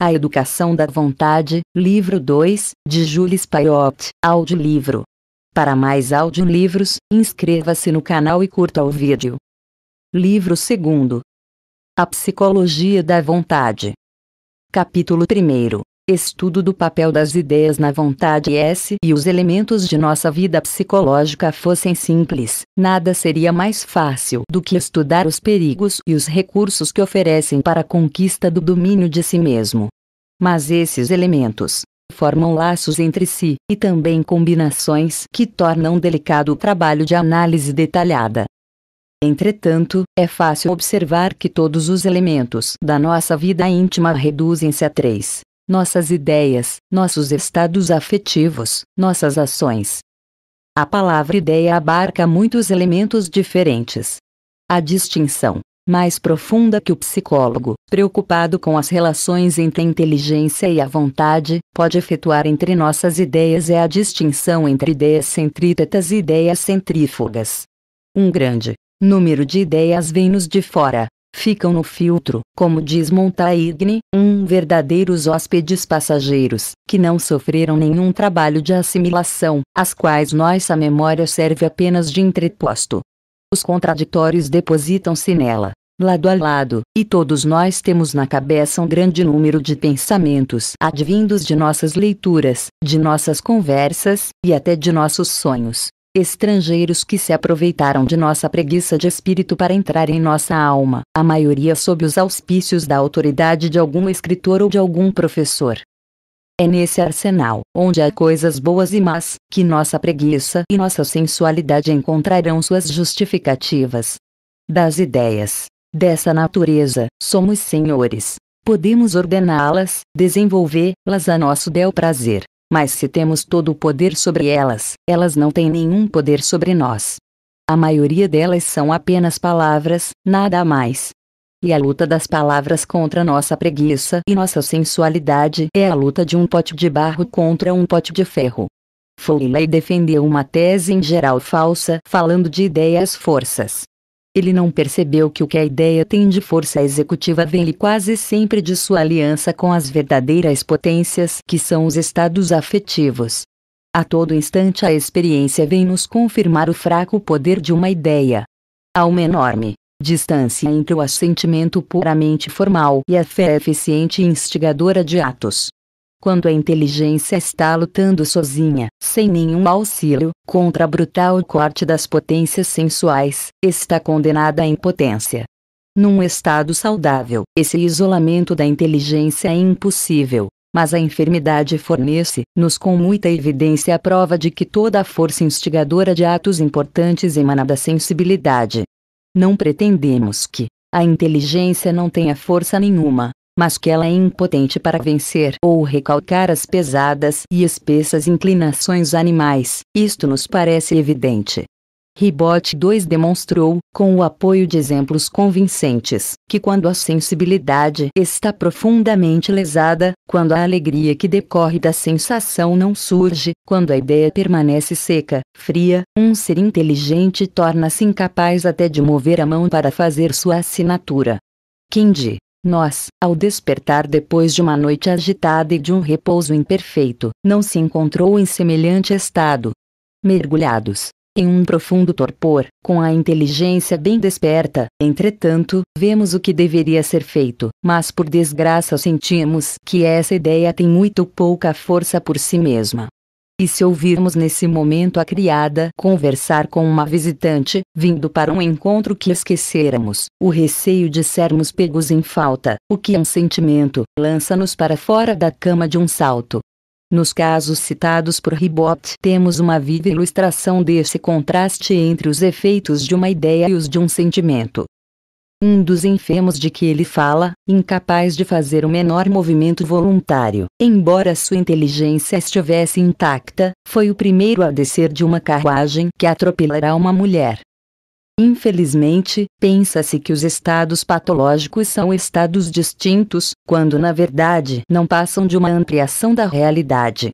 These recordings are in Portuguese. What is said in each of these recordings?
A Educação da Vontade, livro 2, de Jules Paiot, audiolivro. Para mais audiolivros, inscreva-se no canal e curta o vídeo. Livro 2 A Psicologia da Vontade Capítulo 1 Estudo do papel das ideias na vontade S e os elementos de nossa vida psicológica fossem simples, nada seria mais fácil do que estudar os perigos e os recursos que oferecem para a conquista do domínio de si mesmo. Mas esses elementos formam laços entre si e também combinações que tornam delicado o trabalho de análise detalhada. Entretanto, é fácil observar que todos os elementos da nossa vida íntima reduzem-se a três: nossas ideias, nossos estados afetivos, nossas ações. A palavra ideia abarca muitos elementos diferentes. A distinção, mais profunda que o psicólogo, preocupado com as relações entre a inteligência e a vontade, pode efetuar entre nossas ideias é a distinção entre ideias centrípetas e ideias centrífugas. Um grande número de ideias vem-nos de fora, ficam no filtro, como diz Montaigne, um verdadeiros hóspedes passageiros, que não sofreram nenhum trabalho de assimilação, as quais nossa memória serve apenas de entreposto. Os contraditórios depositam-se nela, lado a lado, e todos nós temos na cabeça um grande número de pensamentos advindos de nossas leituras, de nossas conversas, e até de nossos sonhos estrangeiros que se aproveitaram de nossa preguiça de espírito para entrar em nossa alma, a maioria sob os auspícios da autoridade de algum escritor ou de algum professor. É nesse arsenal, onde há coisas boas e más, que nossa preguiça e nossa sensualidade encontrarão suas justificativas. Das ideias dessa natureza, somos senhores. Podemos ordená-las, desenvolvê-las a nosso bel prazer, mas se temos todo o poder sobre elas, elas não têm nenhum poder sobre nós. A maioria delas são apenas palavras, nada mais. E a luta das palavras contra nossa preguiça e nossa sensualidade é a luta de um pote de barro contra um pote de ferro. Foley defendeu uma tese em geral falsa falando de ideias forças, ele não percebeu que o que a ideia tem de força executiva vem-lhe quase sempre de sua aliança com as verdadeiras potências que são os estados afetivos. A todo instante a experiência vem nos confirmar o fraco poder de uma ideia. Há uma enorme distância entre o assentimento puramente formal e a fé eficiente e instigadora de atos quando a inteligência está lutando sozinha, sem nenhum auxílio, contra o brutal corte das potências sensuais, está condenada à impotência. Num estado saudável, esse isolamento da inteligência é impossível, mas a enfermidade fornece-nos com muita evidência a prova de que toda a força instigadora de atos importantes emana da sensibilidade. Não pretendemos que a inteligência não tenha força nenhuma, mas que ela é impotente para vencer ou recalcar as pesadas e espessas inclinações animais, isto nos parece evidente. Ribot II demonstrou, com o apoio de exemplos convincentes, que quando a sensibilidade está profundamente lesada, quando a alegria que decorre da sensação não surge, quando a ideia permanece seca, fria, um ser inteligente torna-se incapaz até de mover a mão para fazer sua assinatura. Quem nós, ao despertar depois de uma noite agitada e de um repouso imperfeito, não se encontrou em semelhante estado. Mergulhados em um profundo torpor, com a inteligência bem desperta, entretanto, vemos o que deveria ser feito, mas por desgraça sentimos que essa ideia tem muito pouca força por si mesma. E se ouvirmos nesse momento a criada conversar com uma visitante, vindo para um encontro que esqueceramos, o receio de sermos pegos em falta, o que é um sentimento, lança-nos para fora da cama de um salto. Nos casos citados por Ribot, temos uma viva ilustração desse contraste entre os efeitos de uma ideia e os de um sentimento um dos enfermos de que ele fala, incapaz de fazer o menor movimento voluntário. Embora sua inteligência estivesse intacta, foi o primeiro a descer de uma carruagem que atropelará uma mulher. Infelizmente, pensa-se que os estados patológicos são estados distintos, quando na verdade não passam de uma ampliação da realidade.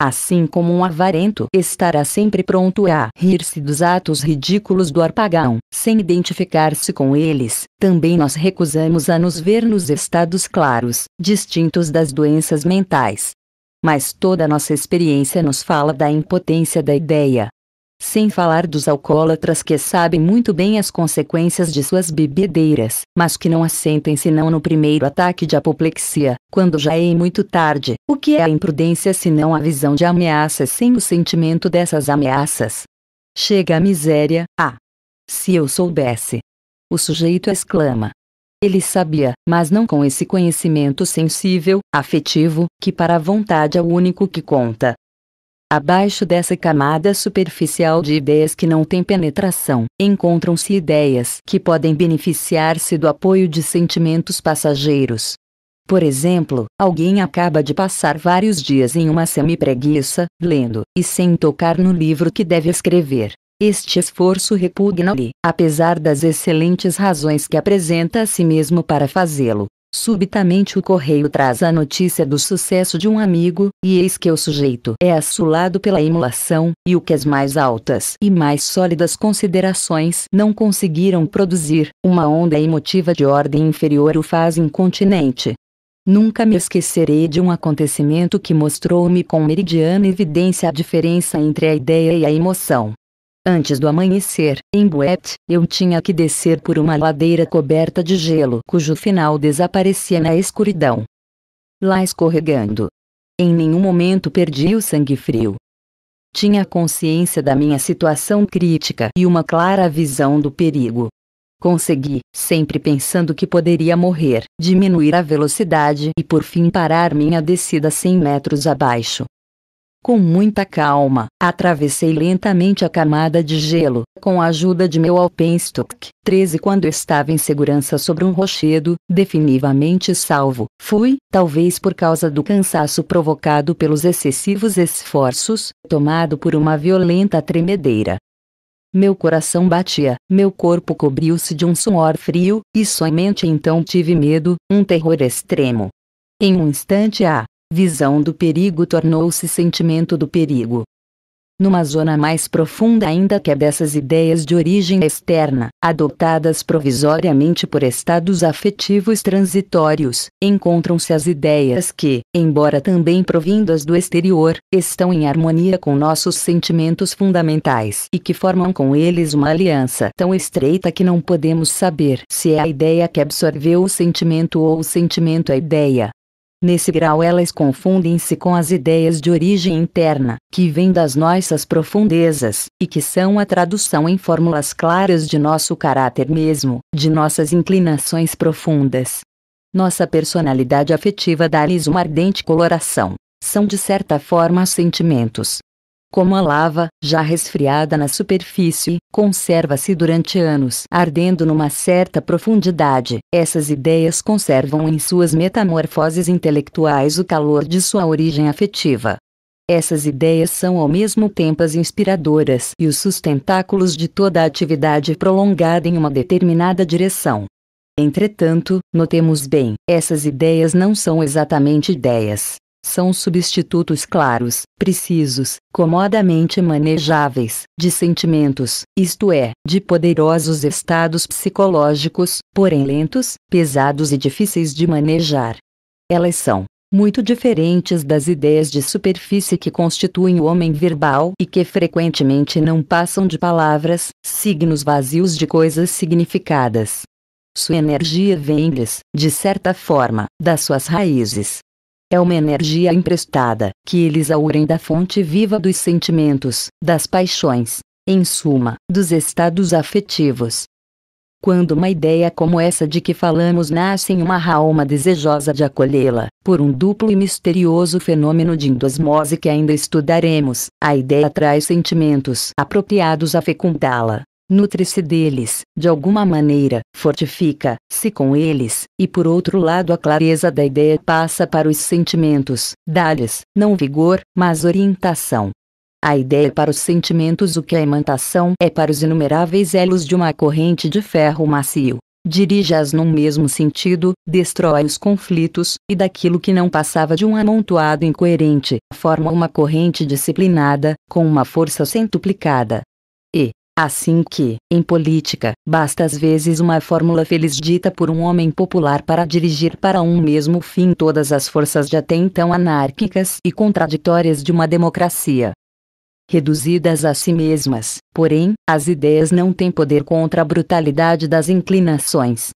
Assim como um avarento estará sempre pronto a rir-se dos atos ridículos do arpagão, sem identificar-se com eles, também nós recusamos a nos ver nos estados claros, distintos das doenças mentais. Mas toda nossa experiência nos fala da impotência da ideia, sem falar dos alcoólatras que sabem muito bem as consequências de suas bebedeiras, mas que não assentem senão no primeiro ataque de apoplexia, quando já é muito tarde. O que é a imprudência senão a visão de ameaças sem o sentimento dessas ameaças? Chega a miséria, ah! Se eu soubesse! O sujeito exclama. Ele sabia, mas não com esse conhecimento sensível, afetivo, que para a vontade é o único que conta, Abaixo dessa camada superficial de ideias que não tem penetração, encontram-se ideias que podem beneficiar-se do apoio de sentimentos passageiros. Por exemplo, alguém acaba de passar vários dias em uma semi-preguiça, lendo, e sem tocar no livro que deve escrever. Este esforço repugna-lhe, apesar das excelentes razões que apresenta a si mesmo para fazê-lo. Subitamente o correio traz a notícia do sucesso de um amigo, e eis que o sujeito é assolado pela emulação, e o que as mais altas e mais sólidas considerações não conseguiram produzir, uma onda emotiva de ordem inferior o faz incontinente. Nunca me esquecerei de um acontecimento que mostrou-me com meridiana evidência a diferença entre a ideia e a emoção. Antes do amanhecer, em Buet, eu tinha que descer por uma ladeira coberta de gelo cujo final desaparecia na escuridão. Lá escorregando. Em nenhum momento perdi o sangue frio. Tinha consciência da minha situação crítica e uma clara visão do perigo. Consegui, sempre pensando que poderia morrer, diminuir a velocidade e por fim parar minha descida 100 metros abaixo. Com muita calma, atravessei lentamente a camada de gelo, com a ajuda de meu alpenstock. 13 Quando estava em segurança sobre um rochedo, definitivamente salvo, fui, talvez por causa do cansaço provocado pelos excessivos esforços, tomado por uma violenta tremedeira. Meu coração batia, meu corpo cobriu-se de um suor frio, e somente então tive medo, um terror extremo. Em um instante a ah, visão do perigo tornou-se sentimento do perigo. Numa zona mais profunda ainda que a dessas ideias de origem externa, adotadas provisoriamente por estados afetivos transitórios, encontram-se as ideias que, embora também provindas do exterior, estão em harmonia com nossos sentimentos fundamentais e que formam com eles uma aliança tão estreita que não podemos saber se é a ideia que absorveu o sentimento ou o sentimento é a ideia. Nesse grau elas confundem-se com as ideias de origem interna, que vêm das nossas profundezas, e que são a tradução em fórmulas claras de nosso caráter mesmo, de nossas inclinações profundas. Nossa personalidade afetiva dá-lhes uma ardente coloração. São de certa forma sentimentos, como a lava, já resfriada na superfície, conserva-se durante anos ardendo numa certa profundidade. Essas ideias conservam em suas metamorfoses intelectuais o calor de sua origem afetiva. Essas ideias são ao mesmo tempo as inspiradoras e os sustentáculos de toda a atividade prolongada em uma determinada direção. Entretanto, notemos bem, essas ideias não são exatamente ideias, são substitutos claros, precisos, comodamente manejáveis, de sentimentos, isto é, de poderosos estados psicológicos, porém lentos, pesados e difíceis de manejar. Elas são muito diferentes das ideias de superfície que constituem o homem verbal e que frequentemente não passam de palavras, signos vazios de coisas significadas. Sua energia vem-lhes, de certa forma, das suas raízes, é uma energia emprestada, que eles aurem da fonte viva dos sentimentos, das paixões, em suma, dos estados afetivos. Quando uma ideia como essa de que falamos nasce em uma alma desejosa de acolhê-la, por um duplo e misterioso fenômeno de endosmose que ainda estudaremos, a ideia traz sentimentos apropriados a fecundá-la, nutre-se deles, de alguma maneira, fortifica-se com eles, e por outro lado a clareza da ideia passa para os sentimentos, dá-lhes, não vigor, mas orientação. A ideia é para os sentimentos o que a imantação é para os inumeráveis elos de uma corrente de ferro macio. Dirige-as num mesmo sentido, destrói os conflitos, e daquilo que não passava de um amontoado incoerente, forma uma corrente disciplinada, com uma força centuplicada. Assim que, em política, basta às vezes uma fórmula feliz dita por um homem popular para dirigir para um mesmo fim todas as forças de até então anárquicas e contraditórias de uma democracia. Reduzidas a si mesmas, porém, as ideias não têm poder contra a brutalidade das inclinações,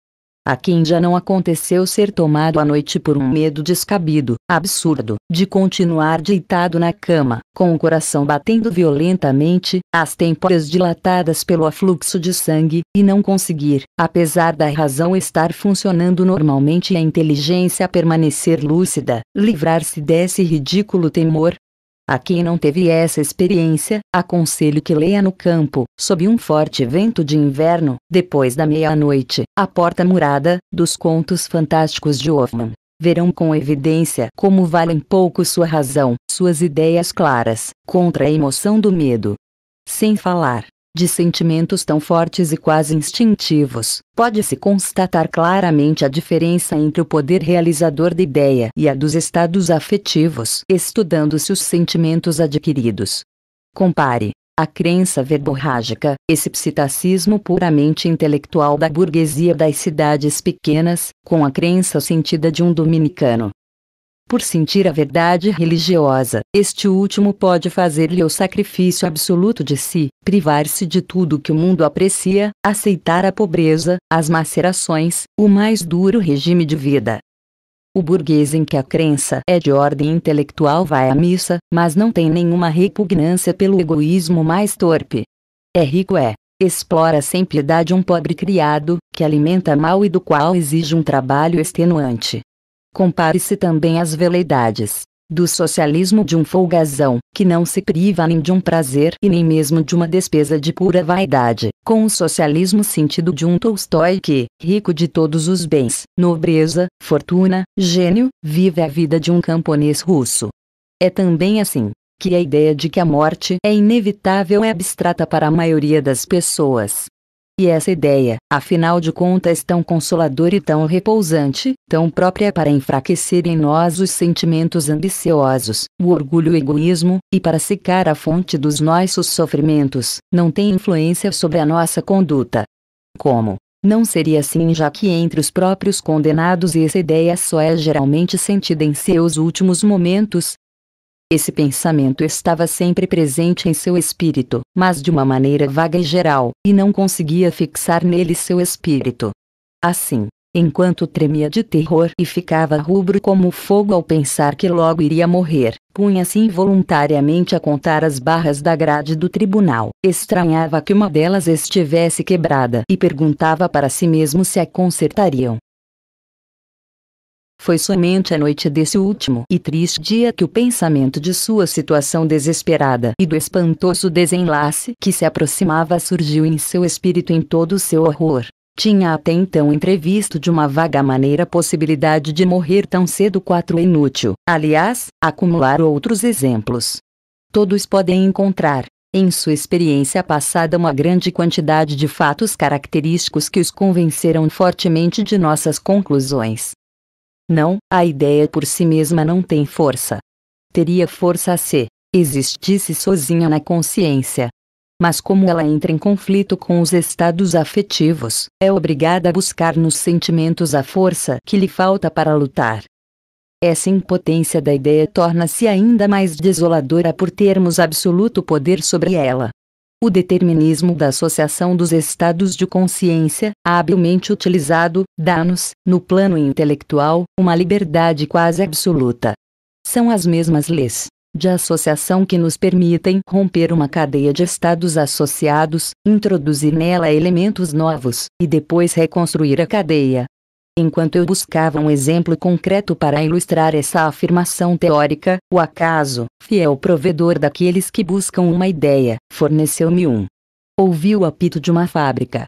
a quem já não aconteceu ser tomado à noite por um medo descabido, absurdo, de continuar deitado na cama, com o coração batendo violentamente, as têmporas dilatadas pelo afluxo de sangue, e não conseguir, apesar da razão estar funcionando normalmente e a inteligência permanecer lúcida, livrar-se desse ridículo temor, a quem não teve essa experiência, aconselho que leia no campo, sob um forte vento de inverno, depois da meia-noite, A Porta Murada, dos Contos Fantásticos de Hoffmann. Verão com evidência como valem pouco sua razão, suas ideias claras, contra a emoção do medo. Sem falar de sentimentos tão fortes e quase instintivos, pode-se constatar claramente a diferença entre o poder realizador da ideia e a dos estados afetivos, estudando-se os sentimentos adquiridos. Compare a crença verborrágica, esse psitacismo puramente intelectual da burguesia das cidades pequenas, com a crença sentida de um dominicano, por sentir a verdade religiosa. Este último pode fazer-lhe o sacrifício absoluto de si, privar-se de tudo que o mundo aprecia, aceitar a pobreza, as macerações, o mais duro regime de vida. O burguês em que a crença é de ordem intelectual vai à missa, mas não tem nenhuma repugnância pelo egoísmo mais torpe. É rico é, explora sem piedade um pobre criado, que alimenta mal e do qual exige um trabalho extenuante. Compare-se também às veleidades do socialismo de um folgazão, que não se priva nem de um prazer e nem mesmo de uma despesa de pura vaidade, com o socialismo sentido de um Tolstói que, rico de todos os bens, nobreza, fortuna, gênio, vive a vida de um camponês russo. É também assim que a ideia de que a morte é inevitável é abstrata para a maioria das pessoas, e essa ideia, afinal de contas tão consoladora e tão repousante, tão própria para enfraquecer em nós os sentimentos ambiciosos, o orgulho e o egoísmo, e para secar a fonte dos nossos sofrimentos, não tem influência sobre a nossa conduta. Como? Não seria assim já que entre os próprios condenados essa ideia só é geralmente sentida em seus últimos momentos, esse pensamento estava sempre presente em seu espírito, mas de uma maneira vaga e geral, e não conseguia fixar nele seu espírito. Assim, enquanto tremia de terror e ficava rubro como fogo ao pensar que logo iria morrer, punha-se involuntariamente a contar as barras da grade do tribunal. Estranhava que uma delas estivesse quebrada e perguntava para si mesmo se a consertariam. Foi somente à noite desse último e triste dia que o pensamento de sua situação desesperada e do espantoso desenlace que se aproximava surgiu em seu espírito em todo o seu horror. Tinha até então entrevisto de uma vaga maneira a possibilidade de morrer tão cedo quatro é inútil, aliás, acumular outros exemplos. Todos podem encontrar, em sua experiência passada uma grande quantidade de fatos característicos que os convenceram fortemente de nossas conclusões. Não, a ideia por si mesma não tem força. Teria força se existisse sozinha na consciência. Mas como ela entra em conflito com os estados afetivos, é obrigada a buscar nos sentimentos a força que lhe falta para lutar. Essa impotência da ideia torna-se ainda mais desoladora por termos absoluto poder sobre ela. O determinismo da associação dos estados de consciência, habilmente utilizado, dá-nos, no plano intelectual, uma liberdade quase absoluta. São as mesmas leis de associação que nos permitem romper uma cadeia de estados associados, introduzir nela elementos novos, e depois reconstruir a cadeia, Enquanto eu buscava um exemplo concreto para ilustrar essa afirmação teórica, o acaso, fiel provedor daqueles que buscam uma ideia, forneceu-me um. Ouvi o apito de uma fábrica.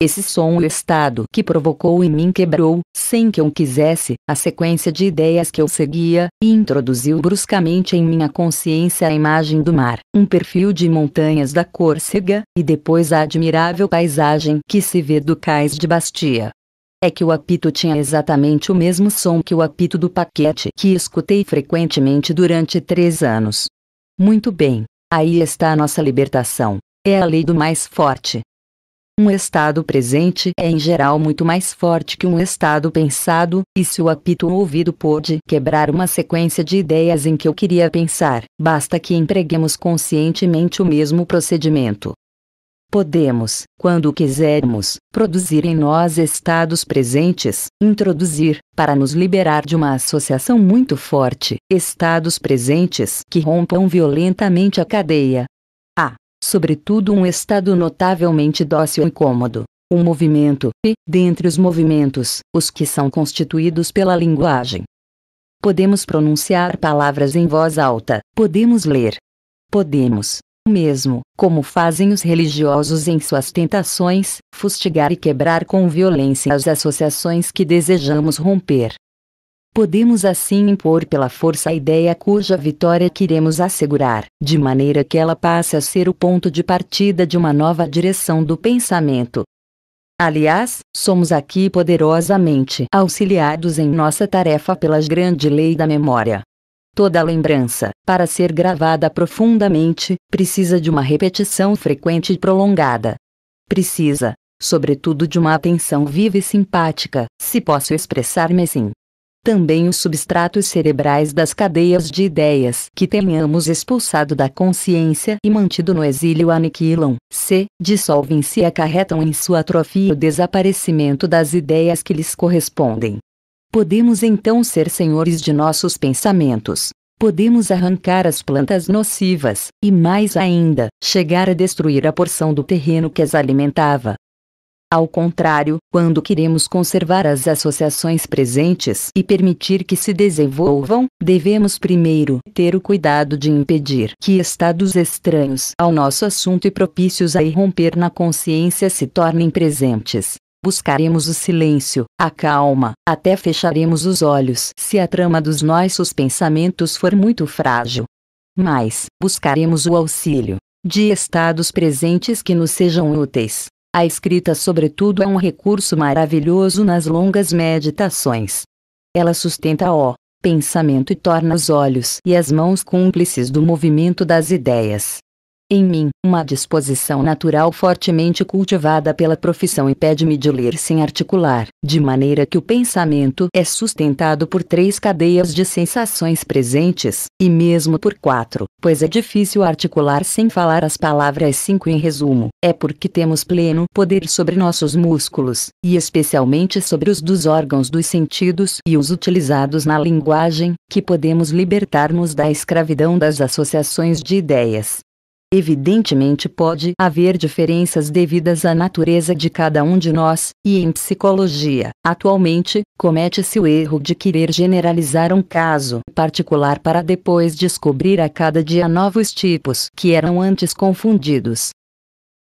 Esse som o estado que provocou em mim quebrou, sem que eu quisesse, a sequência de ideias que eu seguia, e introduziu bruscamente em minha consciência a imagem do mar, um perfil de montanhas da Córcega, e depois a admirável paisagem que se vê do cais de Bastia é que o apito tinha exatamente o mesmo som que o apito do paquete que escutei frequentemente durante três anos. Muito bem, aí está a nossa libertação. É a lei do mais forte. Um estado presente é em geral muito mais forte que um estado pensado, e se o apito ouvido pôde quebrar uma sequência de ideias em que eu queria pensar, basta que empreguemos conscientemente o mesmo procedimento, Podemos, quando quisermos, produzir em nós estados presentes, introduzir, para nos liberar de uma associação muito forte, estados presentes que rompam violentamente a cadeia. Há, sobretudo, um estado notavelmente dócil e cômodo, um movimento, e, dentre os movimentos, os que são constituídos pela linguagem. Podemos pronunciar palavras em voz alta, podemos ler, Podemos, mesmo, como fazem os religiosos em suas tentações, fustigar e quebrar com violência as associações que desejamos romper. Podemos assim impor pela força a ideia cuja vitória queremos assegurar, de maneira que ela passe a ser o ponto de partida de uma nova direção do pensamento. Aliás, somos aqui poderosamente auxiliados em nossa tarefa pela grande lei da memória, Toda lembrança, para ser gravada profundamente, precisa de uma repetição frequente e prolongada. Precisa, sobretudo, de uma atenção viva e simpática, se posso expressar-me assim. Também os substratos cerebrais das cadeias de ideias que tenhamos expulsado da consciência e mantido no exílio aniquilam, se dissolvem-se e acarretam em sua atrofia o desaparecimento das ideias que lhes correspondem. Podemos então ser senhores de nossos pensamentos. Podemos arrancar as plantas nocivas, e mais ainda, chegar a destruir a porção do terreno que as alimentava. Ao contrário, quando queremos conservar as associações presentes e permitir que se desenvolvam, devemos primeiro ter o cuidado de impedir que estados estranhos ao nosso assunto e propícios a irromper na consciência se tornem presentes. Buscaremos o silêncio, a calma, até fecharemos os olhos se a trama dos nossos pensamentos for muito frágil. Mas, buscaremos o auxílio de estados presentes que nos sejam úteis. A escrita, sobretudo, é um recurso maravilhoso nas longas meditações. Ela sustenta o pensamento e torna os olhos e as mãos cúmplices do movimento das ideias em mim. Uma disposição natural fortemente cultivada pela profissão impede-me de ler sem articular, de maneira que o pensamento é sustentado por três cadeias de sensações presentes, e mesmo por quatro, pois é difícil articular sem falar as palavras cinco em resumo. É porque temos pleno poder sobre nossos músculos, e especialmente sobre os dos órgãos dos sentidos e os utilizados na linguagem, que podemos libertar-nos da escravidão das associações de ideias. Evidentemente pode haver diferenças devidas à natureza de cada um de nós, e em psicologia, atualmente, comete-se o erro de querer generalizar um caso particular para depois descobrir a cada dia novos tipos que eram antes confundidos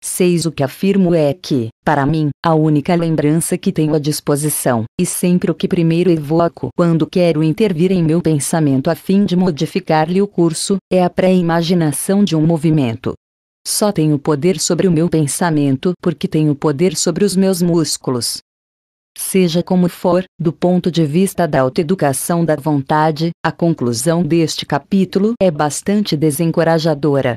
seis O que afirmo é que, para mim, a única lembrança que tenho à disposição, e sempre o que primeiro evoco quando quero intervir em meu pensamento a fim de modificar-lhe o curso, é a pré-imaginação de um movimento. Só tenho poder sobre o meu pensamento porque tenho poder sobre os meus músculos. Seja como for, do ponto de vista da autoeducação da vontade, a conclusão deste capítulo é bastante desencorajadora.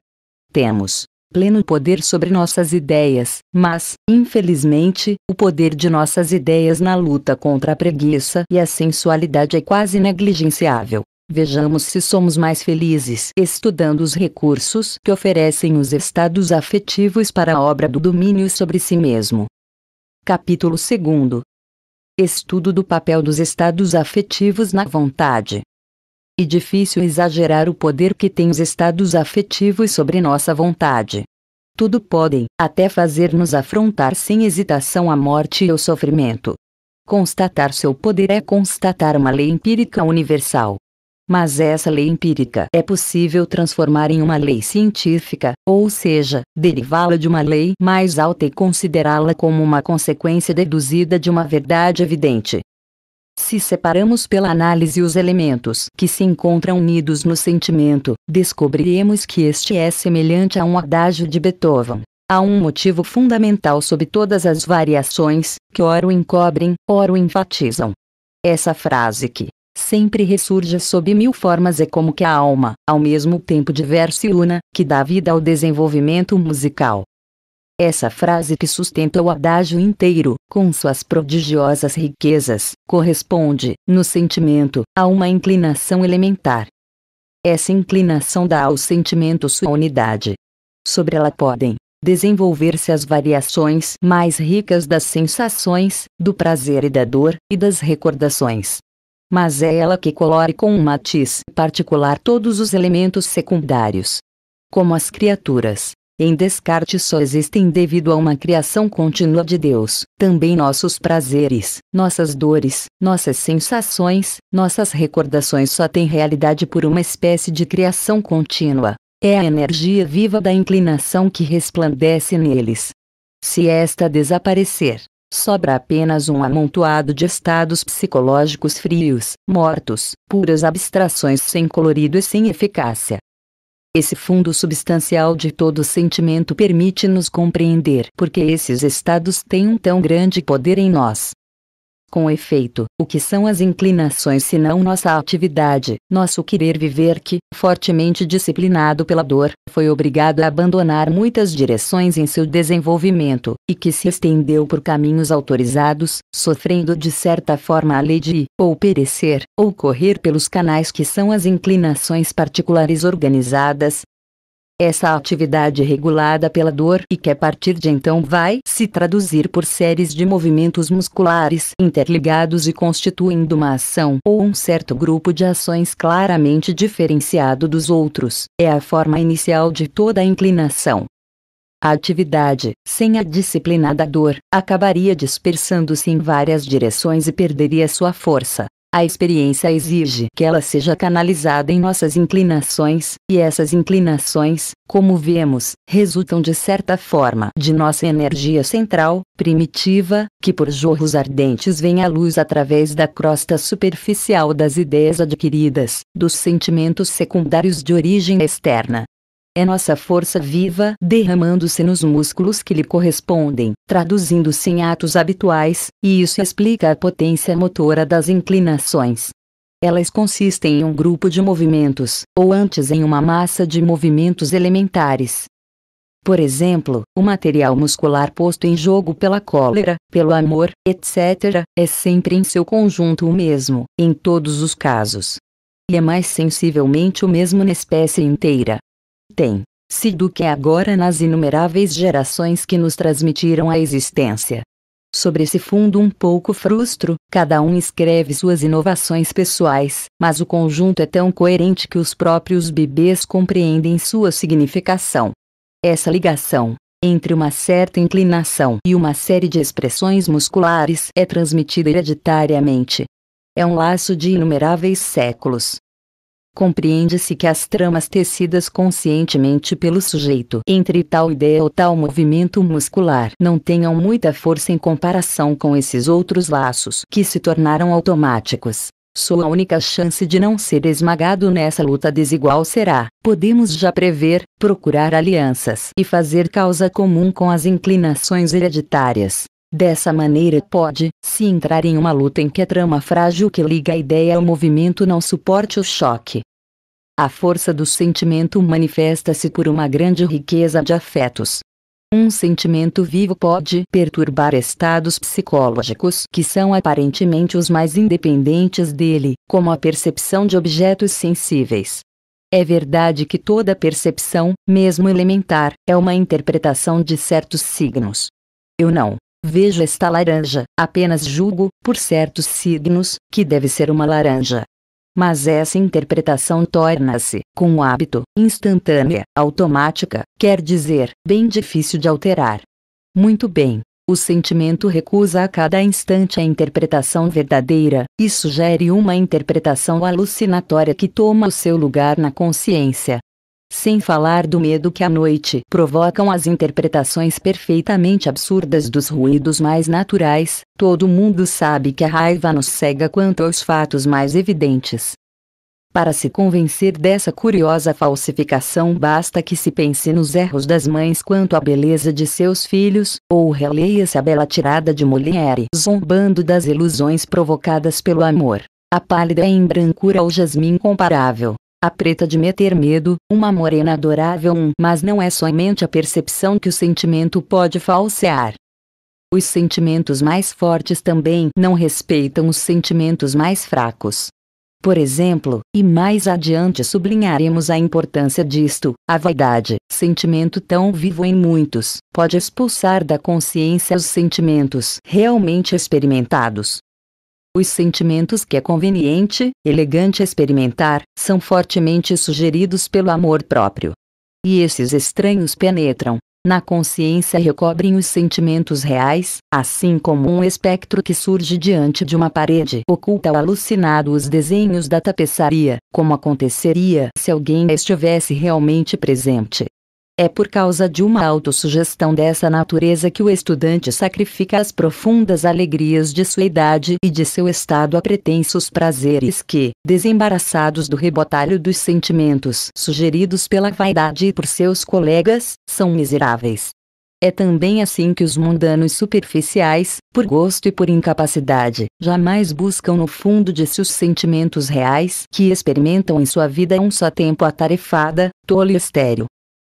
Temos, pleno poder sobre nossas ideias, mas, infelizmente, o poder de nossas ideias na luta contra a preguiça e a sensualidade é quase negligenciável. Vejamos se somos mais felizes estudando os recursos que oferecem os estados afetivos para a obra do domínio sobre si mesmo. Capítulo 2 Estudo do papel dos estados afetivos na vontade e difícil exagerar o poder que têm os estados afetivos sobre nossa vontade. Tudo podem, até fazer-nos afrontar sem hesitação a morte e o sofrimento. Constatar seu poder é constatar uma lei empírica universal. Mas essa lei empírica é possível transformar em uma lei científica, ou seja, derivá-la de uma lei mais alta e considerá-la como uma consequência deduzida de uma verdade evidente. Se separamos pela análise os elementos que se encontram unidos no sentimento, descobriremos que este é semelhante a um adágio de Beethoven. Há um motivo fundamental sob todas as variações, que ora o encobrem, ora o enfatizam. Essa frase que sempre ressurge sob mil formas é como que a alma, ao mesmo tempo diversa e una, que dá vida ao desenvolvimento musical. Essa frase que sustenta o adágio inteiro, com suas prodigiosas riquezas, corresponde, no sentimento, a uma inclinação elementar. Essa inclinação dá ao sentimento sua unidade. Sobre ela podem desenvolver-se as variações mais ricas das sensações, do prazer e da dor, e das recordações. Mas é ela que colore com um matiz particular todos os elementos secundários. Como as criaturas, em descarte só existem devido a uma criação contínua de Deus. Também nossos prazeres, nossas dores, nossas sensações, nossas recordações só têm realidade por uma espécie de criação contínua. É a energia viva da inclinação que resplandece neles. Se esta desaparecer, sobra apenas um amontoado de estados psicológicos frios, mortos, puras abstrações sem colorido e sem eficácia. Esse fundo substancial de todo sentimento permite-nos compreender porque esses estados têm um tão grande poder em nós com efeito, o que são as inclinações senão nossa atividade, nosso querer viver que, fortemente disciplinado pela dor, foi obrigado a abandonar muitas direções em seu desenvolvimento, e que se estendeu por caminhos autorizados, sofrendo de certa forma a lei de, ou perecer, ou correr pelos canais que são as inclinações particulares organizadas, essa atividade é regulada pela dor e que a partir de então vai se traduzir por séries de movimentos musculares interligados e constituindo uma ação ou um certo grupo de ações claramente diferenciado dos outros. É a forma inicial de toda a inclinação. A atividade, sem a disciplina da dor, acabaria dispersando-se em várias direções e perderia sua força. A experiência exige que ela seja canalizada em nossas inclinações, e essas inclinações, como vemos, resultam de certa forma de nossa energia central, primitiva, que por jorros ardentes vem à luz através da crosta superficial das ideias adquiridas, dos sentimentos secundários de origem externa, é nossa força viva derramando-se nos músculos que lhe correspondem, traduzindo-se em atos habituais, e isso explica a potência motora das inclinações. Elas consistem em um grupo de movimentos, ou antes em uma massa de movimentos elementares. Por exemplo, o material muscular posto em jogo pela cólera, pelo amor, etc., é sempre em seu conjunto o mesmo, em todos os casos. E é mais sensivelmente o mesmo na espécie inteira tem sido que é agora nas inumeráveis gerações que nos transmitiram a existência. Sobre esse fundo um pouco frustro, cada um escreve suas inovações pessoais, mas o conjunto é tão coerente que os próprios bebês compreendem sua significação. Essa ligação entre uma certa inclinação e uma série de expressões musculares é transmitida hereditariamente. É um laço de inumeráveis séculos, compreende-se que as tramas tecidas conscientemente pelo sujeito entre tal ideia ou tal movimento muscular não tenham muita força em comparação com esses outros laços que se tornaram automáticos. Sua única chance de não ser esmagado nessa luta desigual será, podemos já prever, procurar alianças e fazer causa comum com as inclinações hereditárias. Dessa maneira pode, se entrar em uma luta em que a trama frágil que liga a ideia ao movimento não suporte o choque. A força do sentimento manifesta-se por uma grande riqueza de afetos. Um sentimento vivo pode perturbar estados psicológicos que são aparentemente os mais independentes dele, como a percepção de objetos sensíveis. É verdade que toda percepção, mesmo elementar, é uma interpretação de certos signos. Eu não Veja esta laranja, apenas julgo, por certos signos, que deve ser uma laranja. Mas essa interpretação torna-se, com o hábito, instantânea, automática, quer dizer, bem difícil de alterar. Muito bem. O sentimento recusa a cada instante a interpretação verdadeira e sugere uma interpretação alucinatória que toma o seu lugar na consciência. Sem falar do medo que à noite provocam as interpretações perfeitamente absurdas dos ruídos mais naturais, todo mundo sabe que a raiva nos cega quanto aos fatos mais evidentes. Para se convencer dessa curiosa falsificação, basta que se pense nos erros das mães quanto à beleza de seus filhos, ou releia-se a bela tirada de Molière zombando das ilusões provocadas pelo amor. A pálida em brancura ou jasmim comparável, a preta de meter medo, uma morena adorável um, mas não é somente a percepção que o sentimento pode falsear. Os sentimentos mais fortes também não respeitam os sentimentos mais fracos. Por exemplo, e mais adiante sublinharemos a importância disto, a vaidade, sentimento tão vivo em muitos, pode expulsar da consciência os sentimentos realmente experimentados, os sentimentos que é conveniente, elegante experimentar, são fortemente sugeridos pelo amor próprio. E esses estranhos penetram, na consciência recobrem os sentimentos reais, assim como um espectro que surge diante de uma parede oculta ou alucinado os desenhos da tapeçaria, como aconteceria se alguém estivesse realmente presente. É por causa de uma autossugestão dessa natureza que o estudante sacrifica as profundas alegrias de sua idade e de seu estado a pretensos prazeres que, desembaraçados do rebotalho dos sentimentos sugeridos pela vaidade e por seus colegas, são miseráveis. É também assim que os mundanos superficiais, por gosto e por incapacidade, jamais buscam no fundo de si os sentimentos reais que experimentam em sua vida um só tempo atarefada, tolo e estéril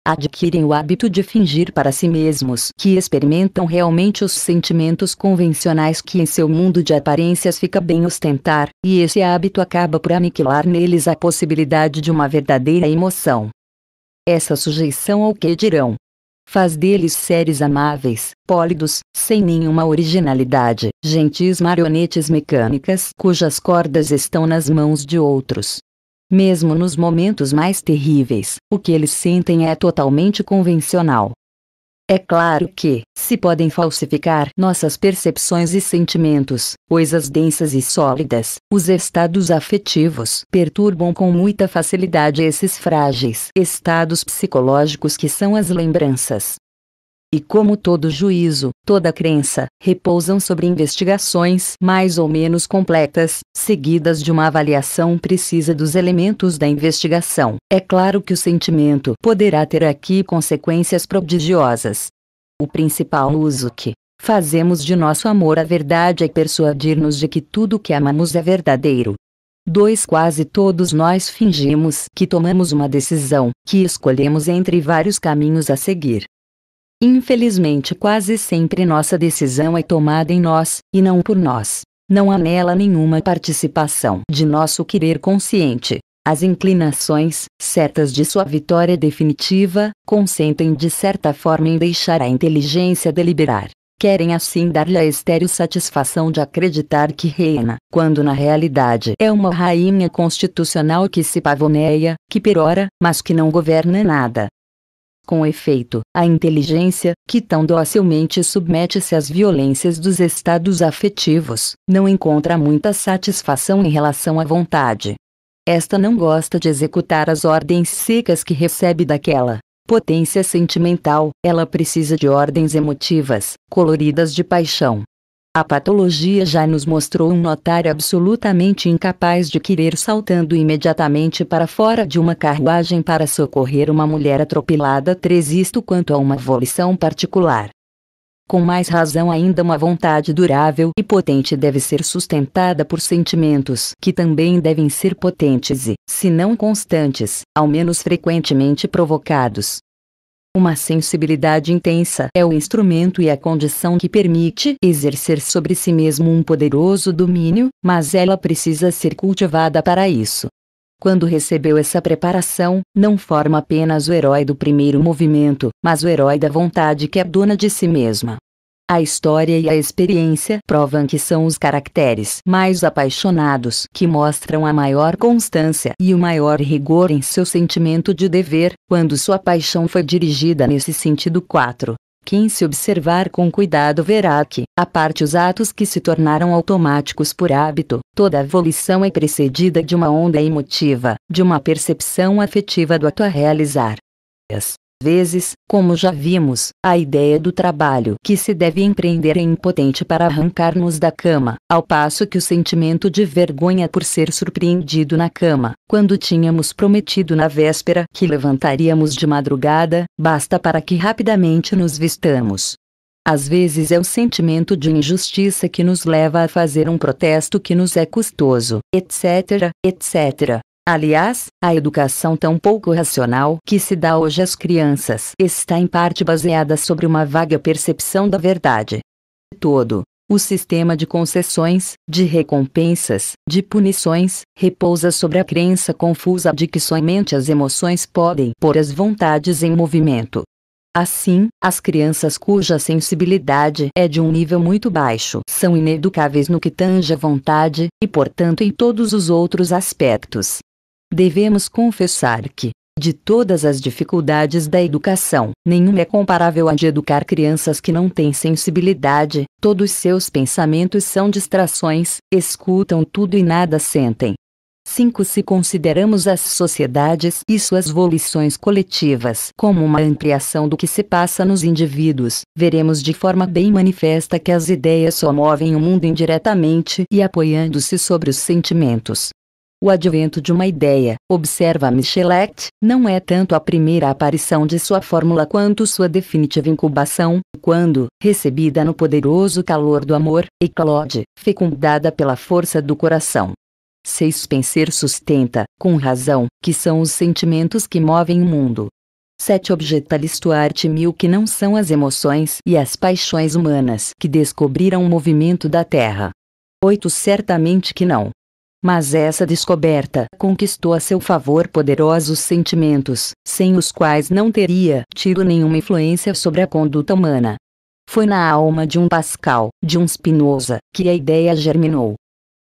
adquirem o hábito de fingir para si mesmos que experimentam realmente os sentimentos convencionais que em seu mundo de aparências fica bem ostentar, e esse hábito acaba por aniquilar neles a possibilidade de uma verdadeira emoção. Essa sujeição ao que dirão faz deles seres amáveis, pólidos, sem nenhuma originalidade, gentis marionetes mecânicas cujas cordas estão nas mãos de outros, mesmo nos momentos mais terríveis, o que eles sentem é totalmente convencional. É claro que, se podem falsificar nossas percepções e sentimentos, coisas densas e sólidas, os estados afetivos perturbam com muita facilidade esses frágeis estados psicológicos que são as lembranças. E como todo juízo, toda crença, repousam sobre investigações mais ou menos completas, seguidas de uma avaliação precisa dos elementos da investigação. É claro que o sentimento poderá ter aqui consequências prodigiosas. O principal uso que fazemos de nosso amor à verdade é persuadir-nos de que tudo que amamos é verdadeiro. 2. Quase todos nós fingimos que tomamos uma decisão, que escolhemos entre vários caminhos a seguir. Infelizmente, quase sempre nossa decisão é tomada em nós, e não por nós. Não há nela nenhuma participação de nosso querer consciente. As inclinações, certas de sua vitória definitiva, consentem de certa forma em deixar a inteligência deliberar. Querem assim dar-lhe a estéril satisfação de acreditar que reina, quando na realidade é uma rainha constitucional que se pavoneia, que perora, mas que não governa nada. Com efeito, a inteligência, que tão docilmente submete-se às violências dos estados afetivos, não encontra muita satisfação em relação à vontade. Esta não gosta de executar as ordens secas que recebe daquela potência sentimental, ela precisa de ordens emotivas, coloridas de paixão, a patologia já nos mostrou um notário absolutamente incapaz de querer saltando imediatamente para fora de uma carruagem para socorrer uma mulher atropelada. três Isto quanto a uma volição particular. Com mais razão ainda uma vontade durável e potente deve ser sustentada por sentimentos que também devem ser potentes e, se não constantes, ao menos frequentemente provocados, uma sensibilidade intensa é o instrumento e a condição que permite exercer sobre si mesmo um poderoso domínio, mas ela precisa ser cultivada para isso. Quando recebeu essa preparação, não forma apenas o herói do primeiro movimento, mas o herói da vontade que é dona de si mesma. A história e a experiência provam que são os caracteres mais apaixonados que mostram a maior constância e o maior rigor em seu sentimento de dever, quando sua paixão foi dirigida nesse sentido. 4. Quem se observar com cuidado verá que, a parte os atos que se tornaram automáticos por hábito, toda volição é precedida de uma onda emotiva, de uma percepção afetiva do ato a realizar vezes, como já vimos, a ideia do trabalho que se deve empreender é impotente para arrancar-nos da cama, ao passo que o sentimento de vergonha por ser surpreendido na cama, quando tínhamos prometido na véspera que levantaríamos de madrugada, basta para que rapidamente nos vistamos. Às vezes é o sentimento de injustiça que nos leva a fazer um protesto que nos é custoso, etc, etc. Aliás, a educação tão pouco racional que se dá hoje às crianças está em parte baseada sobre uma vaga percepção da verdade. Todo o sistema de concessões, de recompensas, de punições, repousa sobre a crença confusa de que somente as emoções podem pôr as vontades em movimento. Assim, as crianças cuja sensibilidade é de um nível muito baixo são ineducáveis no que tange a vontade, e portanto em todos os outros aspectos, devemos confessar que, de todas as dificuldades da educação, nenhuma é comparável à de educar crianças que não têm sensibilidade, todos seus pensamentos são distrações, escutam tudo e nada sentem. 5. Se consideramos as sociedades e suas volições coletivas como uma ampliação do que se passa nos indivíduos, veremos de forma bem manifesta que as ideias só movem o mundo indiretamente e apoiando-se sobre os sentimentos, o advento de uma ideia, observa Michelet, não é tanto a primeira aparição de sua fórmula quanto sua definitiva incubação, quando, recebida no poderoso calor do amor, eclode, fecundada pela força do coração. Seis Spencer sustenta, com razão, que são os sentimentos que movem o mundo. 7. Objeta Stuart Mill que não são as emoções e as paixões humanas que descobriram o movimento da Terra. 8. Certamente que não, mas essa descoberta conquistou a seu favor poderosos sentimentos, sem os quais não teria tido nenhuma influência sobre a conduta humana. Foi na alma de um Pascal, de um Spinoza, que a ideia germinou.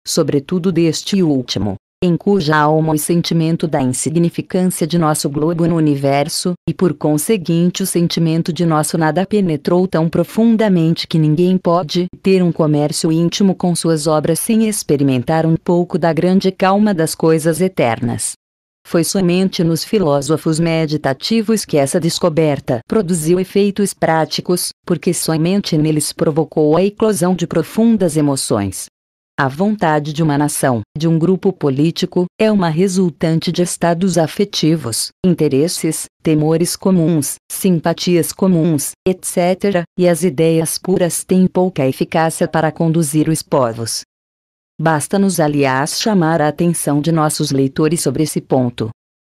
Sobretudo deste último, em cuja alma o sentimento da insignificância de nosso globo no universo, e por conseguinte o sentimento de nosso nada penetrou tão profundamente que ninguém pode ter um comércio íntimo com suas obras sem experimentar um pouco da grande calma das coisas eternas. Foi somente nos filósofos meditativos que essa descoberta produziu efeitos práticos, porque somente neles provocou a eclosão de profundas emoções. A vontade de uma nação, de um grupo político, é uma resultante de estados afetivos, interesses, temores comuns, simpatias comuns, etc., e as ideias puras têm pouca eficácia para conduzir os povos. Basta-nos, aliás, chamar a atenção de nossos leitores sobre esse ponto.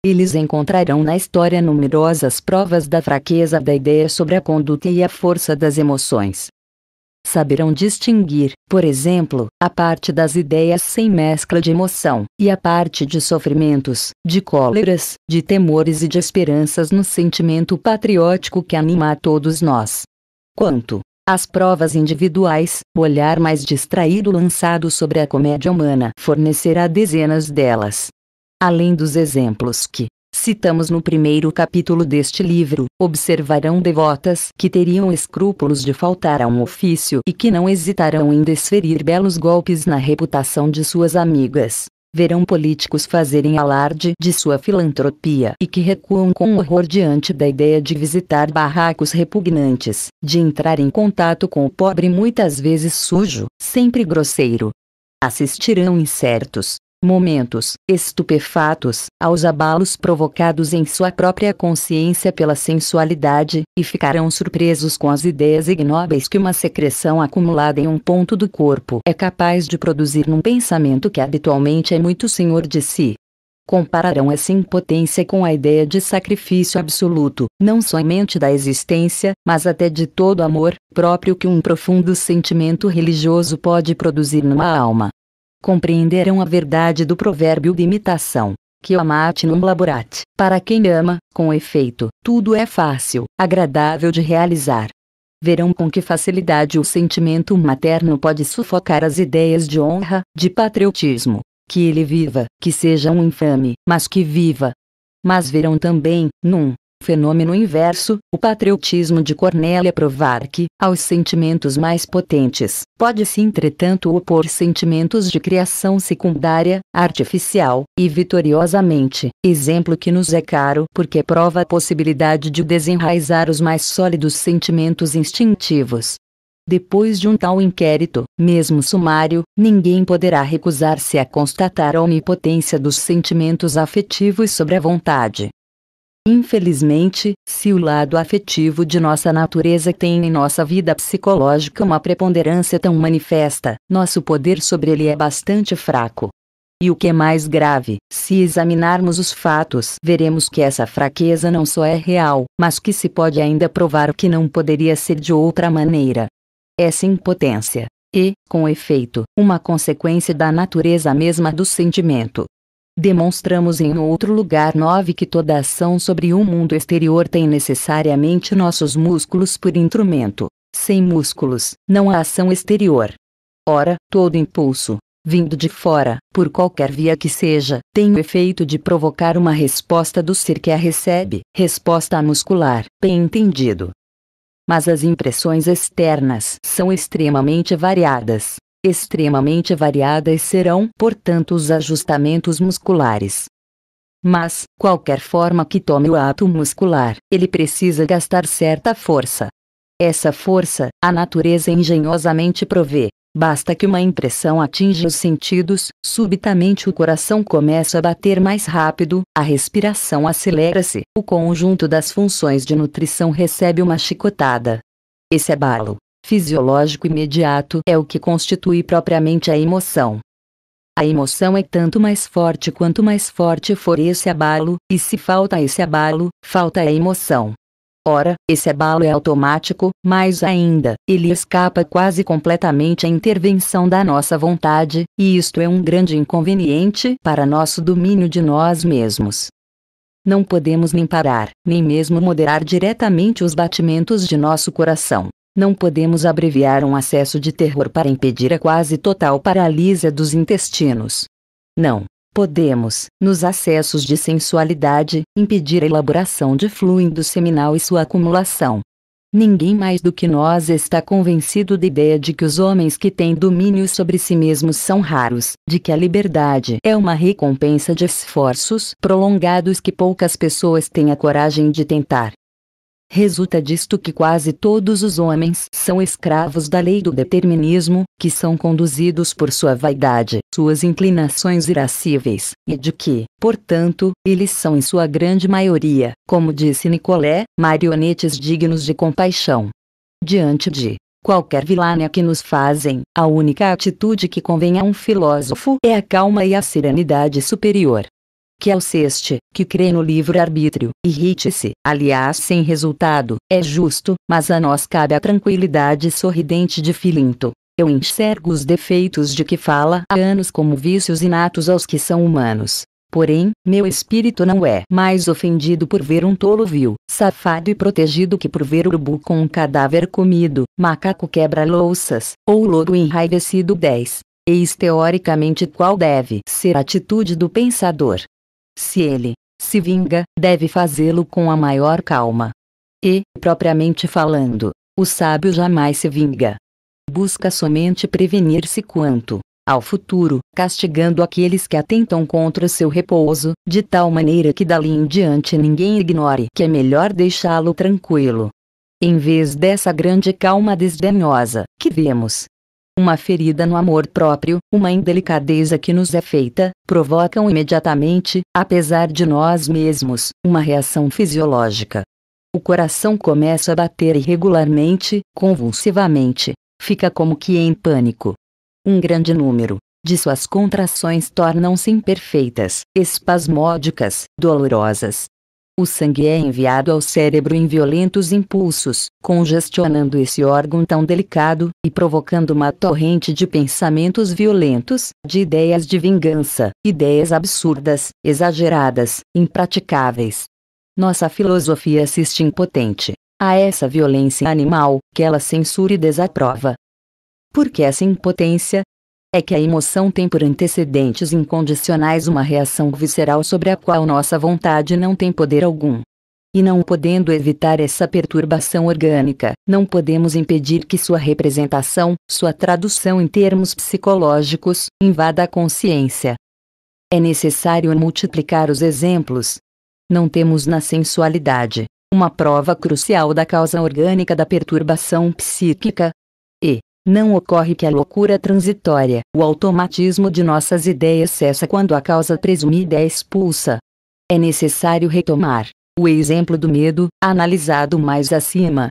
Eles encontrarão na história numerosas provas da fraqueza da ideia sobre a conduta e a força das emoções saberão distinguir, por exemplo, a parte das ideias sem mescla de emoção, e a parte de sofrimentos, de cóleras, de temores e de esperanças no sentimento patriótico que anima a todos nós. Quanto às provas individuais, o olhar mais distraído lançado sobre a comédia humana fornecerá dezenas delas. Além dos exemplos que, citamos no primeiro capítulo deste livro, observarão devotas que teriam escrúpulos de faltar a um ofício e que não hesitarão em desferir belos golpes na reputação de suas amigas. Verão políticos fazerem alarde de sua filantropia e que recuam com horror diante da ideia de visitar barracos repugnantes, de entrar em contato com o pobre muitas vezes sujo, sempre grosseiro. Assistirão incertos, momentos, estupefatos, aos abalos provocados em sua própria consciência pela sensualidade, e ficarão surpresos com as ideias ignóbeis que uma secreção acumulada em um ponto do corpo é capaz de produzir num pensamento que habitualmente é muito senhor de si. Compararão essa impotência com a ideia de sacrifício absoluto, não somente da existência, mas até de todo amor próprio que um profundo sentimento religioso pode produzir numa alma compreenderão a verdade do provérbio de imitação que amate num laborat. Para quem ama, com efeito, tudo é fácil, agradável de realizar. Verão com que facilidade o sentimento materno pode sufocar as ideias de honra, de patriotismo. Que ele viva, que seja um infame, mas que viva. Mas verão também, num, Fenômeno inverso, o patriotismo de Cornélia Provarque, aos sentimentos mais potentes, pode-se entretanto opor sentimentos de criação secundária, artificial, e vitoriosamente, exemplo que nos é caro porque prova a possibilidade de desenraizar os mais sólidos sentimentos instintivos. Depois de um tal inquérito, mesmo sumário, ninguém poderá recusar-se a constatar a onipotência dos sentimentos afetivos sobre a vontade. Infelizmente, se o lado afetivo de nossa natureza tem em nossa vida psicológica uma preponderância tão manifesta, nosso poder sobre ele é bastante fraco. E o que é mais grave, se examinarmos os fatos, veremos que essa fraqueza não só é real, mas que se pode ainda provar que não poderia ser de outra maneira. Essa impotência, e, com efeito, uma consequência da natureza mesma do sentimento. Demonstramos em outro lugar 9 que toda ação sobre o um mundo exterior tem necessariamente nossos músculos por instrumento. Sem músculos, não há ação exterior. Ora, todo impulso, vindo de fora, por qualquer via que seja, tem o efeito de provocar uma resposta do ser que a recebe, resposta muscular, bem entendido. Mas as impressões externas são extremamente variadas extremamente variadas serão, portanto, os ajustamentos musculares. Mas, qualquer forma que tome o ato muscular, ele precisa gastar certa força. Essa força, a natureza engenhosamente provê. Basta que uma impressão atinja os sentidos, subitamente o coração começa a bater mais rápido, a respiração acelera-se, o conjunto das funções de nutrição recebe uma chicotada. Esse abalo, fisiológico imediato é o que constitui propriamente a emoção. A emoção é tanto mais forte quanto mais forte for esse abalo, e se falta esse abalo, falta a emoção. Ora, esse abalo é automático, mais ainda, ele escapa quase completamente à intervenção da nossa vontade, e isto é um grande inconveniente para nosso domínio de nós mesmos. Não podemos nem parar, nem mesmo moderar diretamente os batimentos de nosso coração. Não podemos abreviar um acesso de terror para impedir a quase total paralisia dos intestinos. Não podemos, nos acessos de sensualidade, impedir a elaboração de fluido seminal e sua acumulação. Ninguém mais do que nós está convencido da ideia de que os homens que têm domínio sobre si mesmos são raros, de que a liberdade é uma recompensa de esforços prolongados que poucas pessoas têm a coragem de tentar Resulta disto que quase todos os homens são escravos da lei do determinismo, que são conduzidos por sua vaidade, suas inclinações irascíveis, e de que, portanto, eles são em sua grande maioria, como disse Nicolé, marionetes dignos de compaixão. Diante de qualquer vilânia que nos fazem, a única atitude que convém a um filósofo é a calma e a serenidade superior que é o que crê no livre-arbítrio, irrite-se, aliás sem resultado, é justo, mas a nós cabe a tranquilidade sorridente de Filinto. Eu enxergo os defeitos de que fala há anos como vícios inatos aos que são humanos. Porém, meu espírito não é mais ofendido por ver um tolo vil, safado e protegido que por ver urubu com um cadáver comido, macaco quebra-louças, ou louro enraivecido 10. Eis teoricamente qual deve ser a atitude do pensador. Se ele se vinga, deve fazê-lo com a maior calma. E, propriamente falando, o sábio jamais se vinga. Busca somente prevenir-se quanto ao futuro, castigando aqueles que atentam contra seu repouso, de tal maneira que dali em diante ninguém ignore que é melhor deixá-lo tranquilo. Em vez dessa grande calma desdenhosa que vemos uma ferida no amor próprio, uma indelicadeza que nos é feita, provocam imediatamente, apesar de nós mesmos, uma reação fisiológica. O coração começa a bater irregularmente, convulsivamente. Fica como que em pânico. Um grande número de suas contrações tornam-se imperfeitas, espasmódicas, dolorosas, o sangue é enviado ao cérebro em violentos impulsos, congestionando esse órgão tão delicado e provocando uma torrente de pensamentos violentos, de ideias de vingança, ideias absurdas, exageradas, impraticáveis. Nossa filosofia assiste impotente a essa violência animal que ela censura e desaprova. Porque essa impotência é que a emoção tem por antecedentes incondicionais uma reação visceral sobre a qual nossa vontade não tem poder algum. E não podendo evitar essa perturbação orgânica, não podemos impedir que sua representação, sua tradução em termos psicológicos, invada a consciência. É necessário multiplicar os exemplos. Não temos na sensualidade uma prova crucial da causa orgânica da perturbação psíquica, não ocorre que a loucura transitória, o automatismo de nossas ideias cessa quando a causa presumida é expulsa. É necessário retomar o exemplo do medo, analisado mais acima.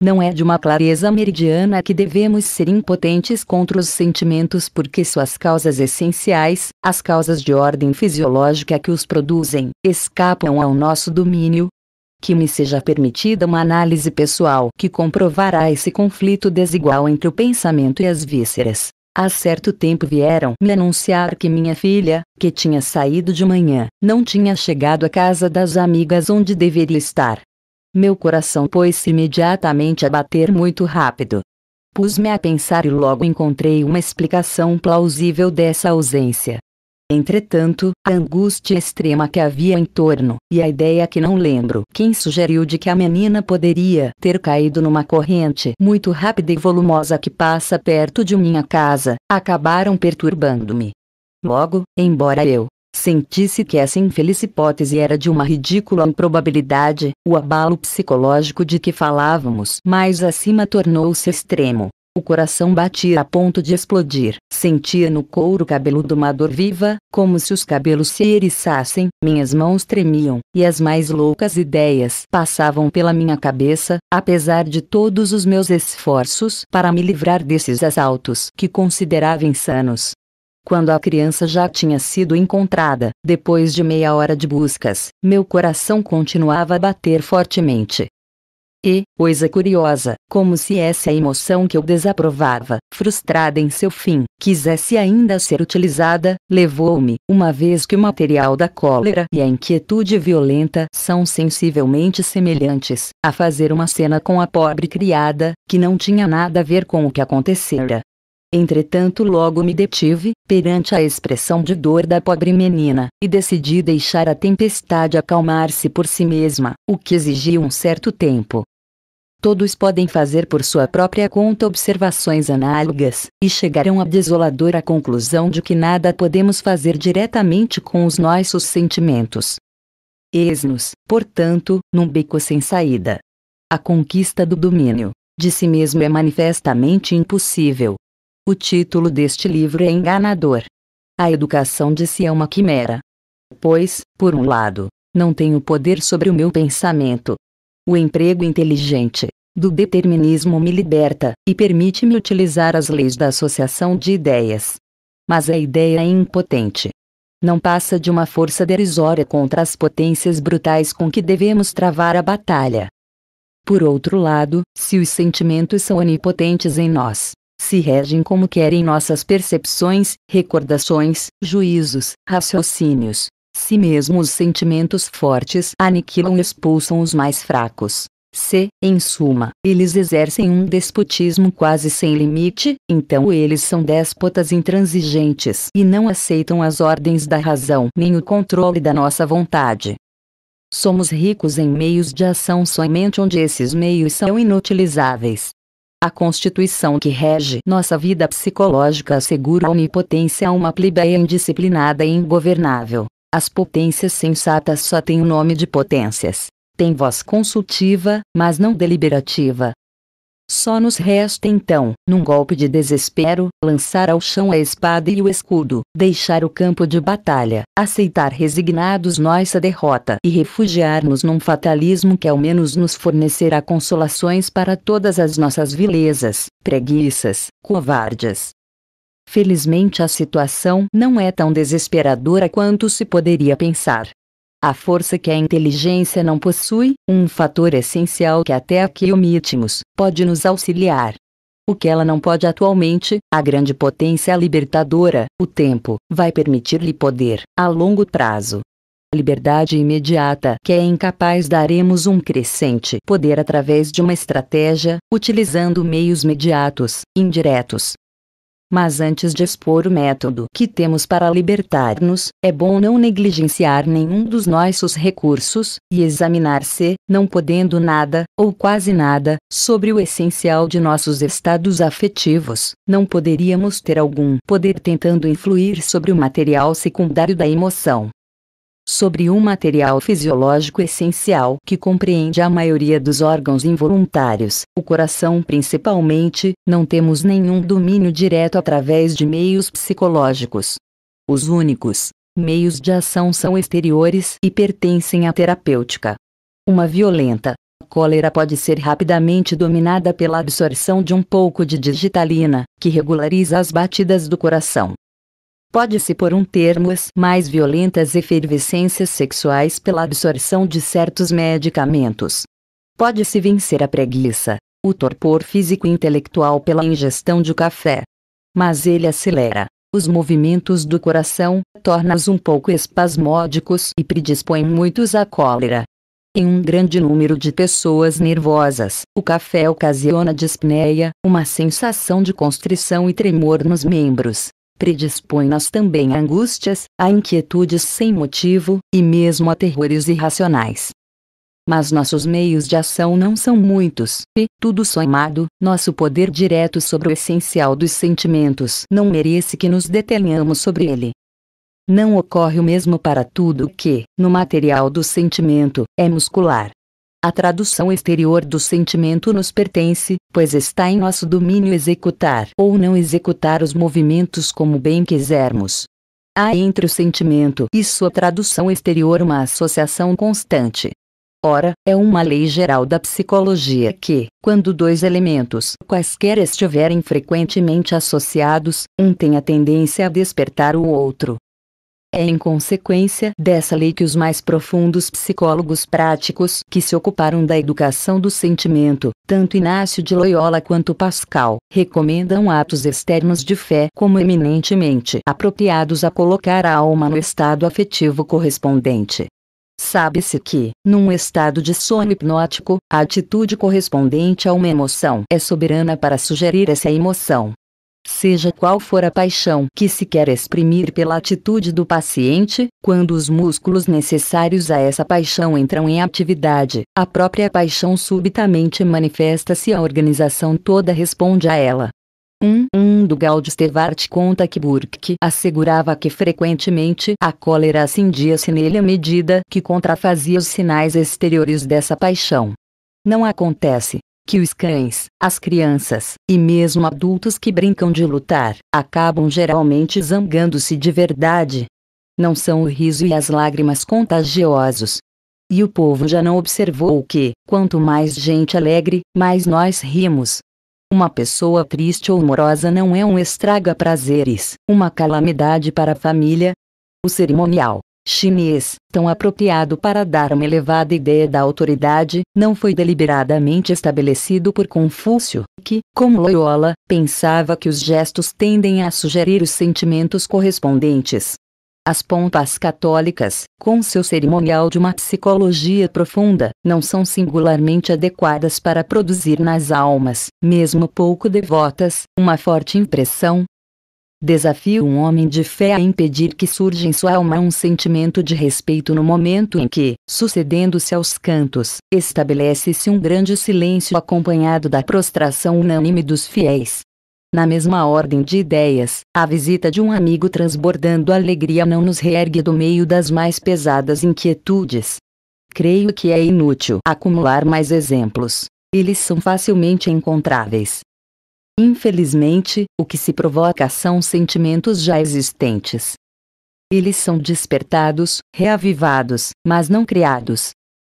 Não é de uma clareza meridiana que devemos ser impotentes contra os sentimentos porque suas causas essenciais, as causas de ordem fisiológica que os produzem, escapam ao nosso domínio, que me seja permitida uma análise pessoal que comprovará esse conflito desigual entre o pensamento e as vísceras. Há certo tempo vieram me anunciar que minha filha, que tinha saído de manhã, não tinha chegado à casa das amigas onde deveria estar. Meu coração pôs-se imediatamente a bater muito rápido. Pus-me a pensar e logo encontrei uma explicação plausível dessa ausência. Entretanto, a angústia extrema que havia em torno, e a ideia que não lembro quem sugeriu de que a menina poderia ter caído numa corrente muito rápida e volumosa que passa perto de minha casa, acabaram perturbando-me. Logo, embora eu sentisse que essa infeliz hipótese era de uma ridícula improbabilidade, o abalo psicológico de que falávamos mais acima tornou-se extremo. O coração batia a ponto de explodir. Sentia no couro cabeludo uma dor viva, como se os cabelos se eriçassem. Minhas mãos tremiam, e as mais loucas ideias passavam pela minha cabeça, apesar de todos os meus esforços para me livrar desses assaltos que considerava insanos quando a criança já tinha sido encontrada. Depois de meia hora de buscas, meu coração continuava a bater fortemente. E, coisa curiosa, como se essa emoção que eu desaprovava, frustrada em seu fim, quisesse ainda ser utilizada, levou-me, uma vez que o material da cólera e a inquietude violenta são sensivelmente semelhantes, a fazer uma cena com a pobre criada, que não tinha nada a ver com o que acontecera. Entretanto, logo me detive, perante a expressão de dor da pobre menina, e decidi deixar a tempestade acalmar-se por si mesma, o que exigia um certo tempo, todos podem fazer por sua própria conta observações análogas, e chegarão à desoladora conclusão de que nada podemos fazer diretamente com os nossos sentimentos. Eis-nos, portanto, num beco sem saída. A conquista do domínio de si mesmo é manifestamente impossível. O título deste livro é enganador. A educação de si é uma quimera. Pois, por um lado, não tenho poder sobre o meu pensamento. O emprego inteligente, do determinismo me liberta e permite-me utilizar as leis da associação de ideias. Mas a ideia é impotente. Não passa de uma força derisória contra as potências brutais com que devemos travar a batalha. Por outro lado, se os sentimentos são onipotentes em nós, se regem como querem nossas percepções, recordações, juízos, raciocínios. se mesmo os sentimentos fortes aniquilam e expulsam os mais fracos. Se, em suma, eles exercem um despotismo quase sem limite, então eles são déspotas intransigentes e não aceitam as ordens da razão nem o controle da nossa vontade. Somos ricos em meios de ação somente onde esses meios são inutilizáveis. A Constituição que rege nossa vida psicológica assegura a onipotência a uma plebeia indisciplinada e ingovernável. As potências sensatas só têm o nome de potências tem voz consultiva, mas não deliberativa. Só nos resta então, num golpe de desespero, lançar ao chão a espada e o escudo, deixar o campo de batalha, aceitar resignados nossa derrota e refugiar-nos num fatalismo que ao menos nos fornecerá consolações para todas as nossas vilezas, preguiças, covardias. Felizmente a situação não é tão desesperadora quanto se poderia pensar a força que a inteligência não possui, um fator essencial que até aqui omitimos, pode nos auxiliar. O que ela não pode atualmente, a grande potência libertadora, o tempo, vai permitir-lhe poder, a longo prazo. A liberdade imediata que é incapaz daremos um crescente poder através de uma estratégia, utilizando meios mediatos, indiretos, mas antes de expor o método que temos para libertar-nos, é bom não negligenciar nenhum dos nossos recursos, e examinar se, não podendo nada, ou quase nada, sobre o essencial de nossos estados afetivos, não poderíamos ter algum poder tentando influir sobre o material secundário da emoção sobre um material fisiológico essencial que compreende a maioria dos órgãos involuntários, o coração principalmente, não temos nenhum domínio direto através de meios psicológicos. Os únicos meios de ação são exteriores e pertencem à terapêutica. Uma violenta cólera pode ser rapidamente dominada pela absorção de um pouco de digitalina, que regulariza as batidas do coração pode-se pôr um termo às mais violentas efervescências sexuais pela absorção de certos medicamentos. Pode-se vencer a preguiça, o torpor físico e intelectual pela ingestão de café. Mas ele acelera os movimentos do coração, torna-os um pouco espasmódicos e predispõe muitos à cólera. Em um grande número de pessoas nervosas, o café ocasiona dispneia, uma sensação de constrição e tremor nos membros, predispõe nos também a angústias, a inquietudes sem motivo, e mesmo a terrores irracionais. Mas nossos meios de ação não são muitos, e, tudo somado, nosso poder direto sobre o essencial dos sentimentos não merece que nos detenhamos sobre ele. Não ocorre o mesmo para tudo o que, no material do sentimento, é muscular, a tradução exterior do sentimento nos pertence, pois está em nosso domínio executar ou não executar os movimentos como bem quisermos. Há entre o sentimento e sua tradução exterior uma associação constante. Ora, é uma lei geral da psicologia que, quando dois elementos quaisquer estiverem frequentemente associados, um tem a tendência a despertar o outro. É em consequência dessa lei que os mais profundos psicólogos práticos que se ocuparam da educação do sentimento, tanto Inácio de Loyola quanto Pascal, recomendam atos externos de fé como eminentemente apropriados a colocar a alma no estado afetivo correspondente. Sabe-se que, num estado de sono hipnótico, a atitude correspondente a uma emoção é soberana para sugerir essa emoção, Seja qual for a paixão que se quer exprimir pela atitude do paciente, quando os músculos necessários a essa paixão entram em atividade, a própria paixão subitamente manifesta-se e a organização toda responde a ela. Um, um do Stevart conta que Burke assegurava que frequentemente a cólera acendia-se nele à medida que contrafazia os sinais exteriores dessa paixão. Não acontece, que os cães, as crianças e mesmo adultos que brincam de lutar acabam geralmente zangando-se de verdade. Não são o riso e as lágrimas contagiosos. E o povo já não observou que, quanto mais gente alegre, mais nós rimos. Uma pessoa triste ou morosa não é um estraga-prazeres, uma calamidade para a família. O cerimonial, chinês, tão apropriado para dar uma elevada ideia da autoridade, não foi deliberadamente estabelecido por Confúcio, que, como Loyola, pensava que os gestos tendem a sugerir os sentimentos correspondentes. As pompas católicas, com seu cerimonial de uma psicologia profunda, não são singularmente adequadas para produzir nas almas, mesmo pouco devotas, uma forte impressão, Desafio um homem de fé a impedir que surja em sua alma um sentimento de respeito no momento em que, sucedendo-se aos cantos, estabelece-se um grande silêncio acompanhado da prostração unânime dos fiéis. Na mesma ordem de ideias, a visita de um amigo transbordando alegria não nos reergue do meio das mais pesadas inquietudes. Creio que é inútil acumular mais exemplos. Eles são facilmente encontráveis, Infelizmente, o que se provoca são sentimentos já existentes. Eles são despertados, reavivados, mas não criados.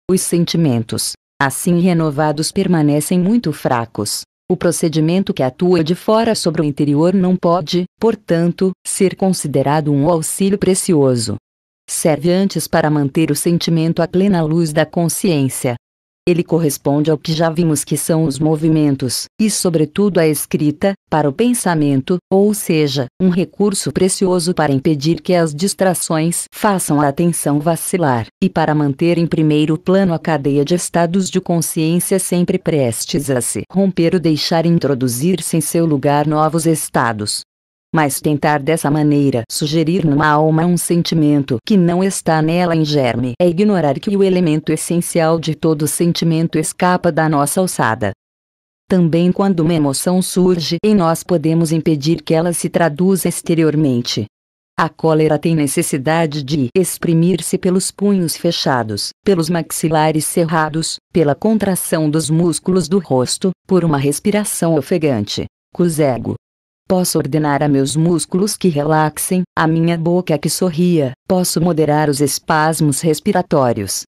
Os sentimentos, assim renovados, permanecem muito fracos. O procedimento que atua de fora sobre o interior não pode, portanto, ser considerado um auxílio precioso. Serve antes para manter o sentimento à plena luz da consciência, ele corresponde ao que já vimos que são os movimentos, e sobretudo a escrita, para o pensamento, ou seja, um recurso precioso para impedir que as distrações façam a atenção vacilar, e para manter em primeiro plano a cadeia de estados de consciência sempre prestes a se romper ou deixar introduzir-se em seu lugar novos estados mas tentar dessa maneira sugerir numa alma um sentimento que não está nela em germe é ignorar que o elemento essencial de todo sentimento escapa da nossa alçada. Também quando uma emoção surge em nós podemos impedir que ela se traduza exteriormente. A cólera tem necessidade de exprimir-se pelos punhos fechados, pelos maxilares cerrados, pela contração dos músculos do rosto, por uma respiração ofegante. Cusego, Posso ordenar a meus músculos que relaxem, a minha boca que sorria, posso moderar os espasmos respiratórios.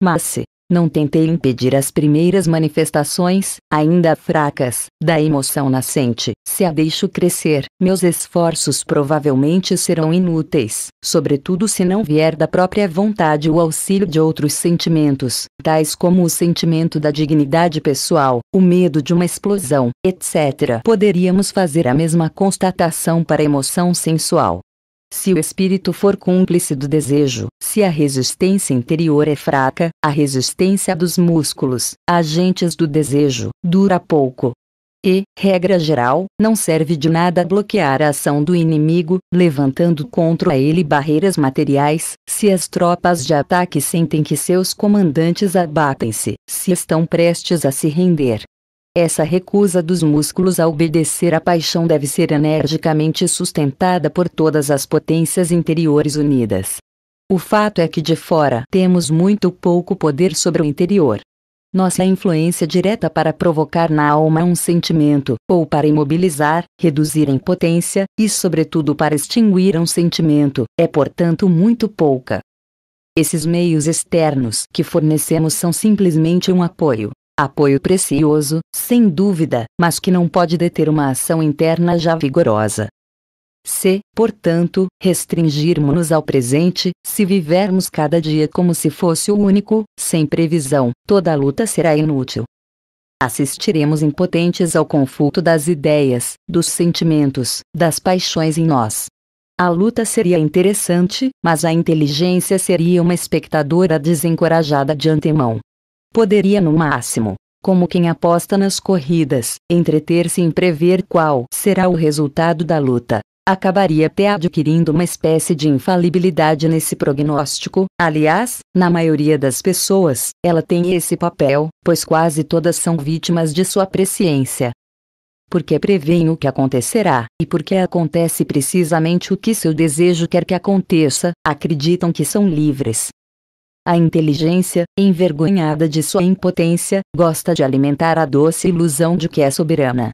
Mas se não tentei impedir as primeiras manifestações, ainda fracas, da emoção nascente. Se a deixo crescer, meus esforços provavelmente serão inúteis, sobretudo se não vier da própria vontade o auxílio de outros sentimentos, tais como o sentimento da dignidade pessoal, o medo de uma explosão, etc. Poderíamos fazer a mesma constatação para a emoção sensual, se o espírito for cúmplice do desejo, se a resistência interior é fraca, a resistência dos músculos, agentes do desejo, dura pouco. E, regra geral, não serve de nada bloquear a ação do inimigo, levantando contra ele barreiras materiais, se as tropas de ataque sentem que seus comandantes abatem-se, se estão prestes a se render, essa recusa dos músculos a obedecer à paixão deve ser energicamente sustentada por todas as potências interiores unidas. O fato é que de fora temos muito pouco poder sobre o interior. Nossa influência direta para provocar na alma um sentimento, ou para imobilizar, reduzir em potência, e sobretudo para extinguir um sentimento, é portanto muito pouca. Esses meios externos que fornecemos são simplesmente um apoio, Apoio precioso, sem dúvida, mas que não pode deter uma ação interna já vigorosa. Se, portanto, restringirmos-nos ao presente, se vivermos cada dia como se fosse o único, sem previsão, toda luta será inútil. Assistiremos impotentes ao conflito das ideias, dos sentimentos, das paixões em nós. A luta seria interessante, mas a inteligência seria uma espectadora desencorajada de antemão. Poderia no máximo, como quem aposta nas corridas, entreter-se em prever qual será o resultado da luta. Acabaria até adquirindo uma espécie de infalibilidade nesse prognóstico. Aliás, na maioria das pessoas, ela tem esse papel, pois quase todas são vítimas de sua presciência porque prevêem o que acontecerá, e porque acontece precisamente o que seu desejo quer que aconteça, acreditam que são livres, a inteligência, envergonhada de sua impotência, gosta de alimentar a doce ilusão de que é soberana.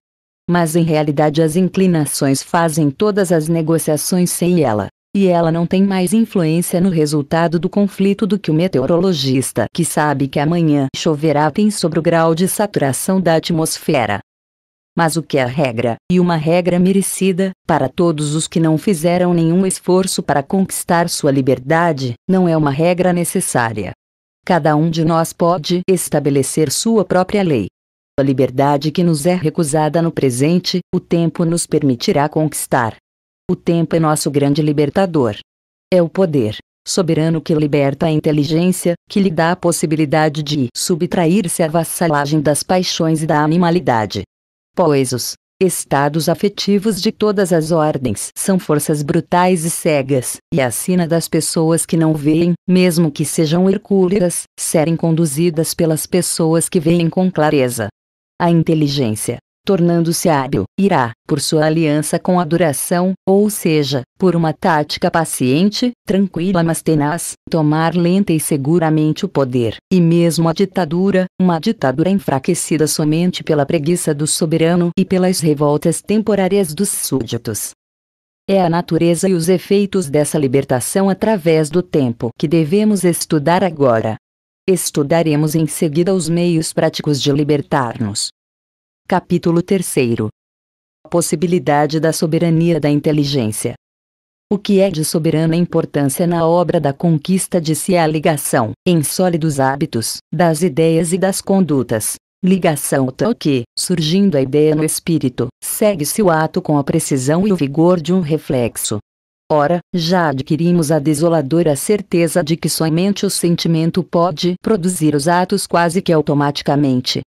Mas em realidade as inclinações fazem todas as negociações sem ela. E ela não tem mais influência no resultado do conflito do que o meteorologista que sabe que amanhã choverá tem sobre o grau de saturação da atmosfera mas o que é regra, e uma regra merecida, para todos os que não fizeram nenhum esforço para conquistar sua liberdade, não é uma regra necessária. Cada um de nós pode estabelecer sua própria lei. A liberdade que nos é recusada no presente, o tempo nos permitirá conquistar. O tempo é nosso grande libertador. É o poder soberano que liberta a inteligência, que lhe dá a possibilidade de subtrair-se à vassalagem das paixões e da animalidade pois os estados afetivos de todas as ordens são forças brutais e cegas, e a sina das pessoas que não veem, mesmo que sejam hercúleas, serem conduzidas pelas pessoas que veem com clareza. A inteligência, tornando-se hábil, irá, por sua aliança com a duração, ou seja, por uma tática paciente, tranquila mas tenaz, tomar lenta e seguramente o poder, e mesmo a ditadura, uma ditadura enfraquecida somente pela preguiça do soberano e pelas revoltas temporárias dos súditos. É a natureza e os efeitos dessa libertação através do tempo que devemos estudar agora. Estudaremos em seguida os meios práticos de libertar-nos. Capítulo 3 Possibilidade da soberania da inteligência. O que é de soberana importância na obra da conquista de-se é a ligação, em sólidos hábitos, das ideias e das condutas. Ligação tal que, surgindo a ideia no espírito, segue-se o ato com a precisão e o vigor de um reflexo. Ora, já adquirimos a desoladora certeza de que somente o sentimento pode produzir os atos quase que automaticamente,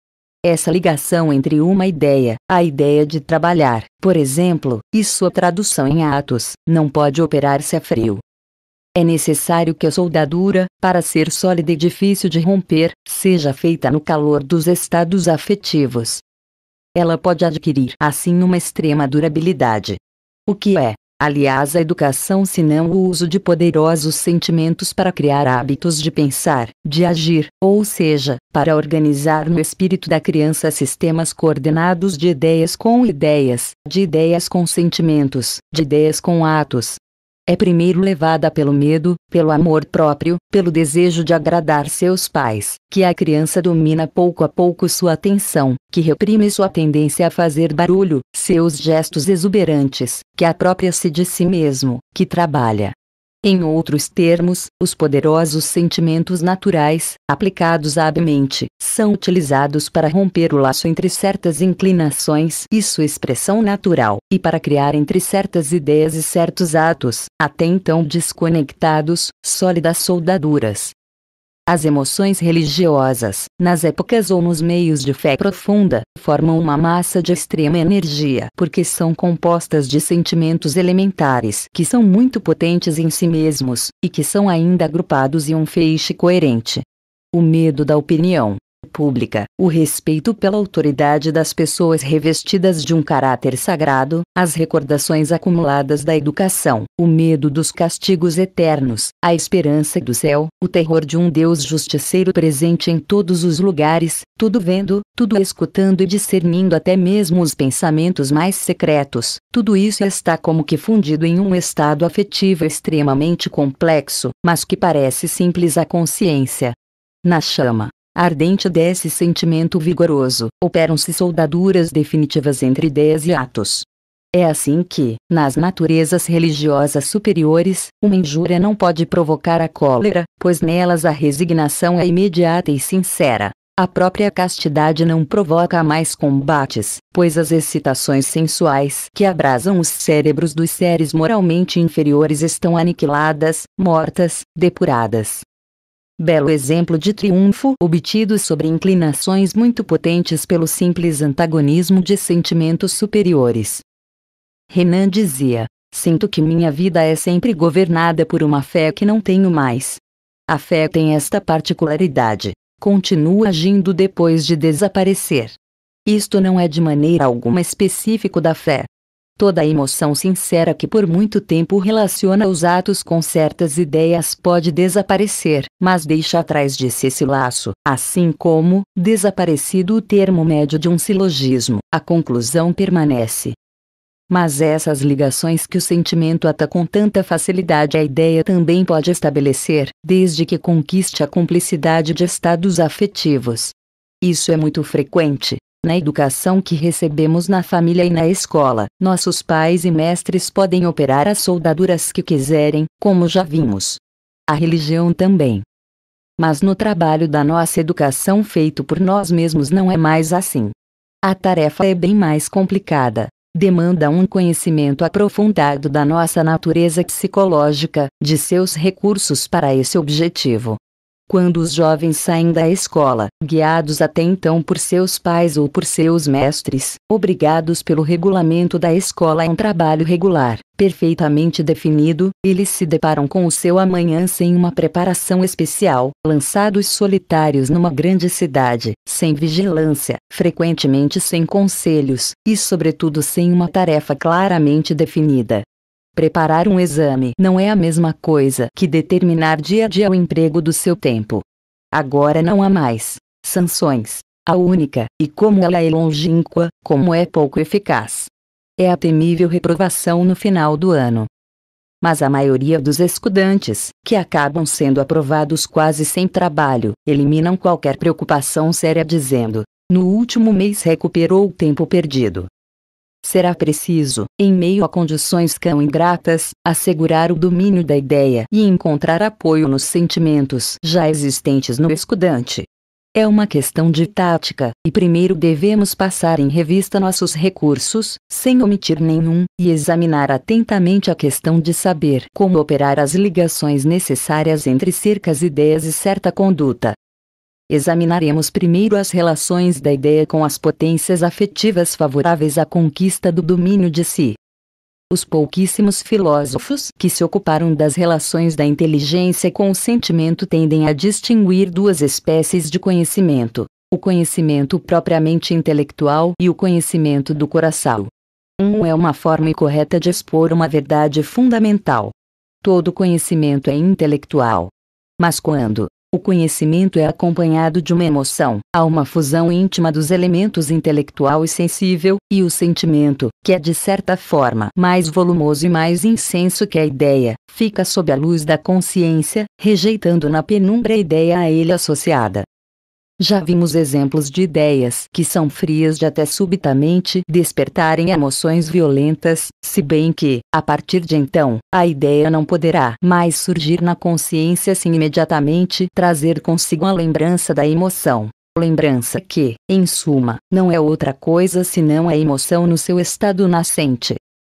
essa ligação entre uma ideia, a ideia de trabalhar, por exemplo, e sua tradução em atos, não pode operar-se a frio. É necessário que a soldadura, para ser sólida e difícil de romper, seja feita no calor dos estados afetivos. Ela pode adquirir assim uma extrema durabilidade. O que é, Aliás, a educação, se não o uso de poderosos sentimentos para criar hábitos de pensar, de agir, ou seja, para organizar no espírito da criança sistemas coordenados de ideias com ideias, de ideias com sentimentos, de ideias com atos, é primeiro levada pelo medo, pelo amor próprio, pelo desejo de agradar seus pais, que a criança domina pouco a pouco sua atenção, que reprime sua tendência a fazer barulho, seus gestos exuberantes, que apropria-se de si mesmo, que trabalha. Em outros termos, os poderosos sentimentos naturais, aplicados à mente, são utilizados para romper o laço entre certas inclinações e sua é expressão natural, e para criar entre certas ideias e certos atos, até então desconectados, sólidas soldaduras. As emoções religiosas, nas épocas ou nos meios de fé profunda, formam uma massa de extrema energia porque são compostas de sentimentos elementares que são muito potentes em si mesmos e que são ainda agrupados em um feixe coerente. O medo da opinião, pública, o respeito pela autoridade das pessoas revestidas de um caráter sagrado, as recordações acumuladas da educação, o medo dos castigos eternos, a esperança do céu, o terror de um Deus justiceiro presente em todos os lugares, tudo vendo, tudo escutando e discernindo até mesmo os pensamentos mais secretos, tudo isso está como que fundido em um estado afetivo extremamente complexo, mas que parece simples à consciência. Na chama, ardente desse sentimento vigoroso, operam-se soldaduras definitivas entre ideias e atos. É assim que, nas naturezas religiosas superiores, uma injúria não pode provocar a cólera, pois nelas a resignação é imediata e sincera. A própria castidade não provoca mais combates, pois as excitações sensuais que abrasam os cérebros dos seres moralmente inferiores estão aniquiladas, mortas, depuradas. Belo exemplo de triunfo obtido sobre inclinações muito potentes pelo simples antagonismo de sentimentos superiores. Renan dizia: Sinto que minha vida é sempre governada por uma fé que não tenho mais. A fé tem esta particularidade: continua agindo depois de desaparecer. Isto não é de maneira alguma específico da fé, Toda a emoção sincera que por muito tempo relaciona os atos com certas ideias pode desaparecer, mas deixa atrás de si esse laço, assim como, desaparecido o termo médio de um silogismo, a conclusão permanece. Mas essas ligações que o sentimento ata com tanta facilidade à ideia também pode estabelecer, desde que conquiste a cumplicidade de estados afetivos. Isso é muito frequente, na educação que recebemos na família e na escola. Nossos pais e mestres podem operar as soldaduras que quiserem, como já vimos. A religião também. Mas no trabalho da nossa educação feito por nós mesmos não é mais assim. A tarefa é bem mais complicada. Demanda um conhecimento aprofundado da nossa natureza psicológica, de seus recursos para esse objetivo. Quando os jovens saem da escola, guiados até então por seus pais ou por seus mestres, obrigados pelo regulamento da escola a um trabalho regular, perfeitamente definido, eles se deparam com o seu amanhã sem uma preparação especial, lançados solitários numa grande cidade, sem vigilância, frequentemente sem conselhos, e sobretudo sem uma tarefa claramente definida. Preparar um exame não é a mesma coisa que determinar dia a dia o emprego do seu tempo. Agora não há mais sanções. A única, e como ela é longínqua, como é pouco eficaz. É a temível reprovação no final do ano. Mas a maioria dos estudantes, que acabam sendo aprovados quase sem trabalho, eliminam qualquer preocupação séria dizendo: no último mês recuperou o tempo perdido será preciso, em meio a condições cão ingratas, assegurar o domínio da ideia e encontrar apoio nos sentimentos já existentes no estudante. É uma questão de tática, e primeiro devemos passar em revista nossos recursos, sem omitir nenhum, e examinar atentamente a questão de saber como operar as ligações necessárias entre certas ideias e certa conduta. Examinaremos primeiro as relações da ideia com as potências afetivas favoráveis à conquista do domínio de si. Os pouquíssimos filósofos que se ocuparam das relações da inteligência com o sentimento tendem a distinguir duas espécies de conhecimento: o conhecimento propriamente intelectual e o conhecimento do coração. Um é uma forma incorreta de expor uma verdade fundamental. Todo conhecimento é intelectual. Mas quando, o conhecimento é acompanhado de uma emoção. Há uma fusão íntima dos elementos intelectual e sensível, e o sentimento, que é de certa forma mais volumoso e mais incenso que a ideia, fica sob a luz da consciência, rejeitando na penumbra a ideia a ele associada. Já vimos exemplos de ideias que são frias de até subitamente despertarem emoções violentas, se bem que, a partir de então, a ideia não poderá mais surgir na consciência sem imediatamente trazer consigo a lembrança da emoção. Lembrança que, em suma, não é outra coisa senão a emoção no seu estado nascente.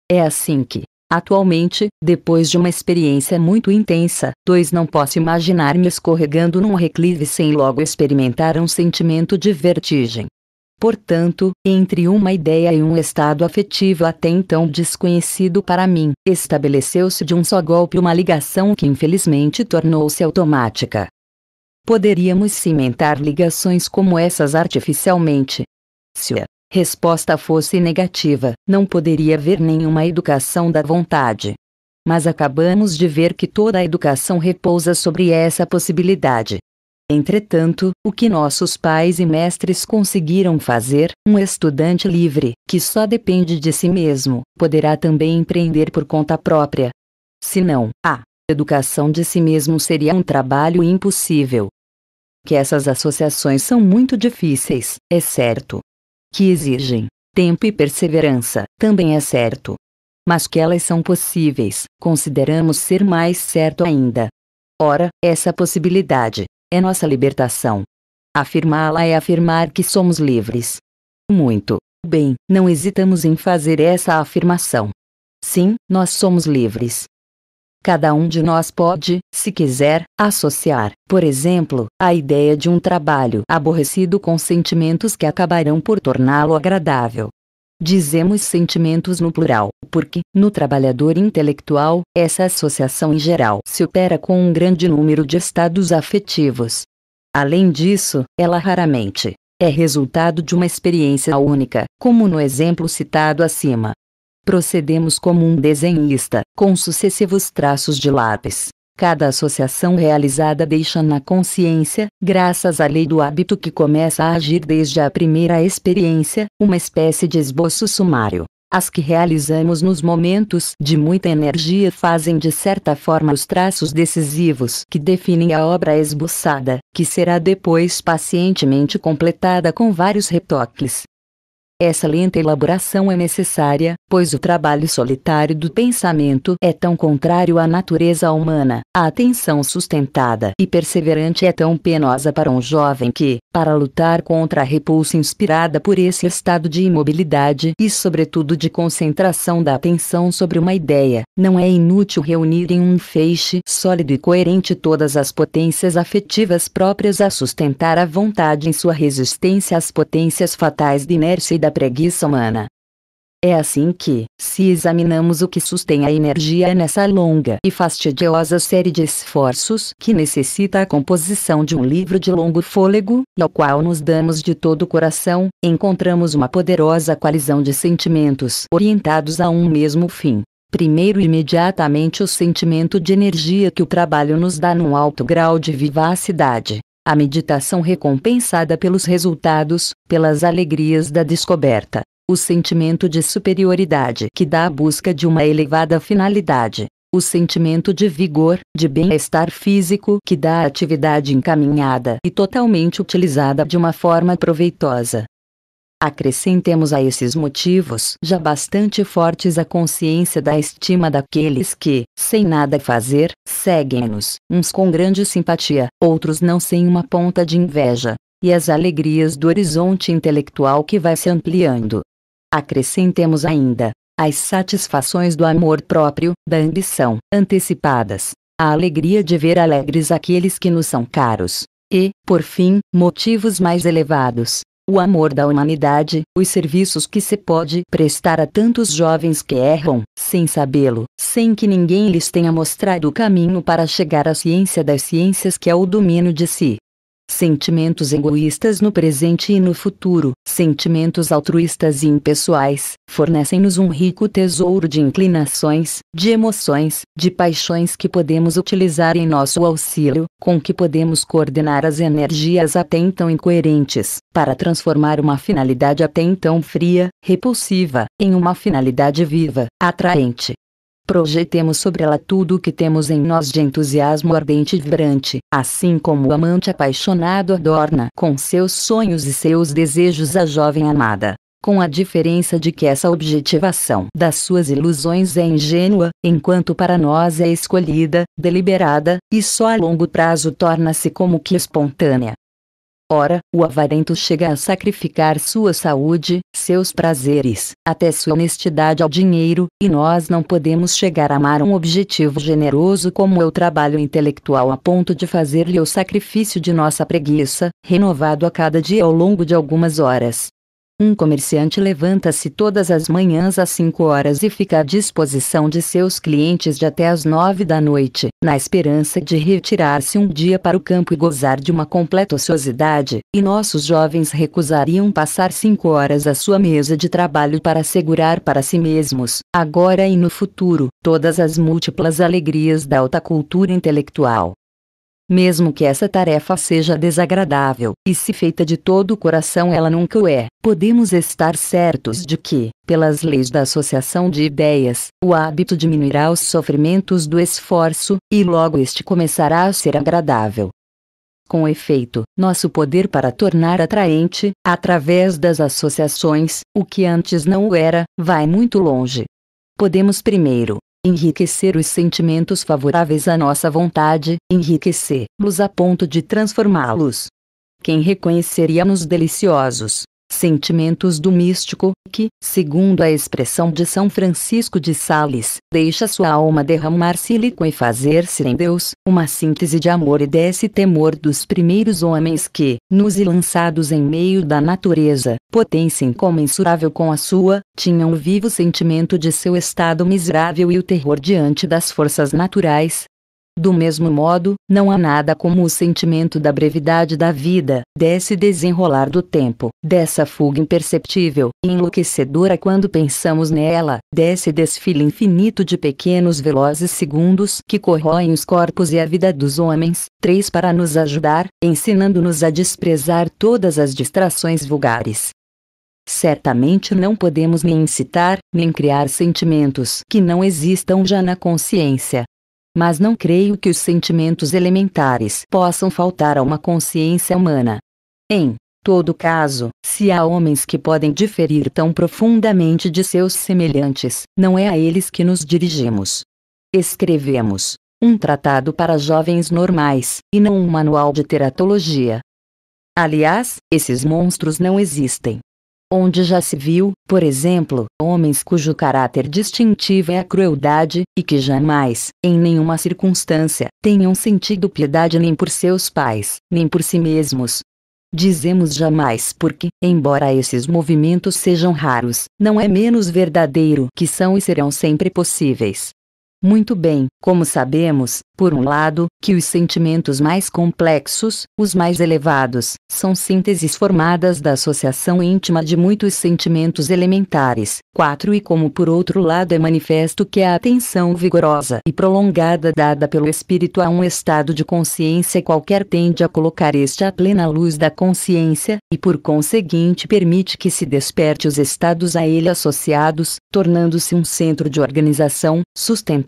É assim que, Atualmente, depois de uma experiência muito intensa, dois não posso imaginar me escorregando num reclive sem logo experimentar um sentimento de vertigem. Portanto, entre uma ideia e um estado afetivo até então desconhecido para mim, estabeleceu-se de um só golpe uma ligação que infelizmente tornou-se automática. Poderíamos cimentar ligações como essas artificialmente. Se resposta fosse negativa, não poderia haver nenhuma educação da vontade. Mas acabamos de ver que toda a educação repousa sobre essa possibilidade. Entretanto, o que nossos pais e mestres conseguiram fazer, um estudante livre, que só depende de si mesmo, poderá também empreender por conta própria. Se não, a educação de si mesmo seria um trabalho impossível. Que essas associações são muito difíceis, é certo, que exigem tempo e perseverança, também é certo. Mas que elas são possíveis, consideramos ser mais certo ainda. Ora, essa possibilidade é nossa libertação. Afirmá-la é afirmar que somos livres. Muito bem, não hesitamos em fazer essa afirmação. Sim, nós somos livres, Cada um de nós pode, se quiser, associar, por exemplo, a ideia de um trabalho aborrecido com sentimentos que acabarão por torná-lo agradável. Dizemos sentimentos no plural, porque, no trabalhador intelectual, essa associação em geral se opera com um grande número de estados afetivos. Além disso, ela raramente é resultado de uma experiência única, como no exemplo citado acima, procedemos como um desenhista, com sucessivos traços de lápis. Cada associação realizada deixa na consciência, graças à lei do hábito que começa a agir desde a primeira experiência, uma espécie de esboço sumário. As que realizamos nos momentos de muita energia fazem de certa forma os traços decisivos que definem a obra esboçada, que será depois pacientemente completada com vários retoques, essa lenta elaboração é necessária, pois o trabalho solitário do pensamento é tão contrário à natureza humana. A atenção sustentada e perseverante é tão penosa para um jovem que, para lutar contra a repulsa inspirada por esse estado de imobilidade e, sobretudo, de concentração da atenção sobre uma ideia, não é inútil reunir em um feixe sólido e coerente todas as potências afetivas próprias a sustentar a vontade em sua resistência às potências fatais de inércia e da da preguiça humana. É assim que, se examinamos o que sustém a energia nessa longa e fastidiosa série de esforços que necessita a composição de um livro de longo fôlego, e ao qual nos damos de todo o coração, encontramos uma poderosa coalizão de sentimentos orientados a um mesmo fim. Primeiro imediatamente o sentimento de energia que o trabalho nos dá num alto grau de vivacidade, a meditação recompensada pelos resultados, pelas alegrias da descoberta, o sentimento de superioridade que dá à busca de uma elevada finalidade, o sentimento de vigor, de bem-estar físico que dá à atividade encaminhada e totalmente utilizada de uma forma proveitosa, Acrescentemos a esses motivos já bastante fortes a consciência da estima daqueles que, sem nada fazer, seguem-nos, uns com grande simpatia, outros não sem uma ponta de inveja, e as alegrias do horizonte intelectual que vai se ampliando. Acrescentemos ainda as satisfações do amor próprio, da ambição, antecipadas, a alegria de ver alegres aqueles que nos são caros, e, por fim, motivos mais elevados, o amor da humanidade, os serviços que se pode prestar a tantos jovens que erram, sem sabê-lo, sem que ninguém lhes tenha mostrado o caminho para chegar à ciência das ciências que é o domínio de si sentimentos egoístas no presente e no futuro, sentimentos altruístas e impessoais, fornecem-nos um rico tesouro de inclinações, de emoções, de paixões que podemos utilizar em nosso auxílio, com que podemos coordenar as energias até então incoerentes, para transformar uma finalidade até então fria, repulsiva, em uma finalidade viva, atraente, projetemos sobre ela tudo o que temos em nós de entusiasmo ardente e vibrante, assim como o amante apaixonado adorna com seus sonhos e seus desejos a jovem amada. Com a diferença de que essa objetivação das suas ilusões é ingênua, enquanto para nós é escolhida, deliberada, e só a longo prazo torna-se como que espontânea. Ora, o avarento chega a sacrificar sua saúde, seus prazeres, até sua honestidade ao dinheiro, e nós não podemos chegar a amar um objetivo generoso como é o trabalho intelectual a ponto de fazer-lhe o sacrifício de nossa preguiça, renovado a cada dia ao longo de algumas horas. Um comerciante levanta-se todas as manhãs às 5 horas e fica à disposição de seus clientes de até às 9 da noite, na esperança de retirar-se um dia para o campo e gozar de uma completa ociosidade, e nossos jovens recusariam passar 5 horas à sua mesa de trabalho para assegurar para si mesmos, agora e no futuro, todas as múltiplas alegrias da alta cultura intelectual mesmo que essa tarefa seja desagradável, e se feita de todo o coração ela nunca o é, podemos estar certos de que, pelas leis da associação de ideias, o hábito diminuirá os sofrimentos do esforço, e logo este começará a ser agradável. Com efeito, nosso poder para tornar atraente, através das associações, o que antes não o era, vai muito longe. Podemos primeiro, enriquecer os sentimentos favoráveis à nossa vontade, enriquecê los a ponto de transformá-los. Quem reconheceria-nos deliciosos, sentimentos do místico, que, segundo a expressão de São Francisco de Sales, deixa sua alma derramar-se líquido e fazer-se em Deus, uma síntese de amor e desse temor dos primeiros homens que, nos e lançados em meio da natureza, potência incomensurável com a sua, tinham o vivo sentimento de seu estado miserável e o terror diante das forças naturais, do mesmo modo, não há nada como o sentimento da brevidade da vida, desse desenrolar do tempo, dessa fuga imperceptível enlouquecedora quando pensamos nela, desse desfile infinito de pequenos velozes segundos que corroem os corpos e a vida dos homens, três para nos ajudar, ensinando-nos a desprezar todas as distrações vulgares. Certamente não podemos nem incitar, nem criar sentimentos que não existam já na consciência, mas não creio que os sentimentos elementares possam faltar a uma consciência humana. Em todo caso, se há homens que podem diferir tão profundamente de seus semelhantes, não é a eles que nos dirigimos. Escrevemos um tratado para jovens normais, e não um manual de teratologia. Aliás, esses monstros não existem onde já se viu, por exemplo, homens cujo caráter distintivo é a crueldade, e que jamais, em nenhuma circunstância, tenham sentido piedade nem por seus pais, nem por si mesmos. Dizemos jamais porque, embora esses movimentos sejam raros, não é menos verdadeiro que são e serão sempre possíveis. Muito bem, como sabemos, por um lado, que os sentimentos mais complexos, os mais elevados, são sínteses formadas da associação íntima de muitos sentimentos elementares, quatro e como por outro lado é manifesto que a atenção vigorosa e prolongada dada pelo espírito a um estado de consciência qualquer tende a colocar este à plena luz da consciência, e por conseguinte permite que se desperte os estados a ele associados, tornando-se um centro de organização, sustentável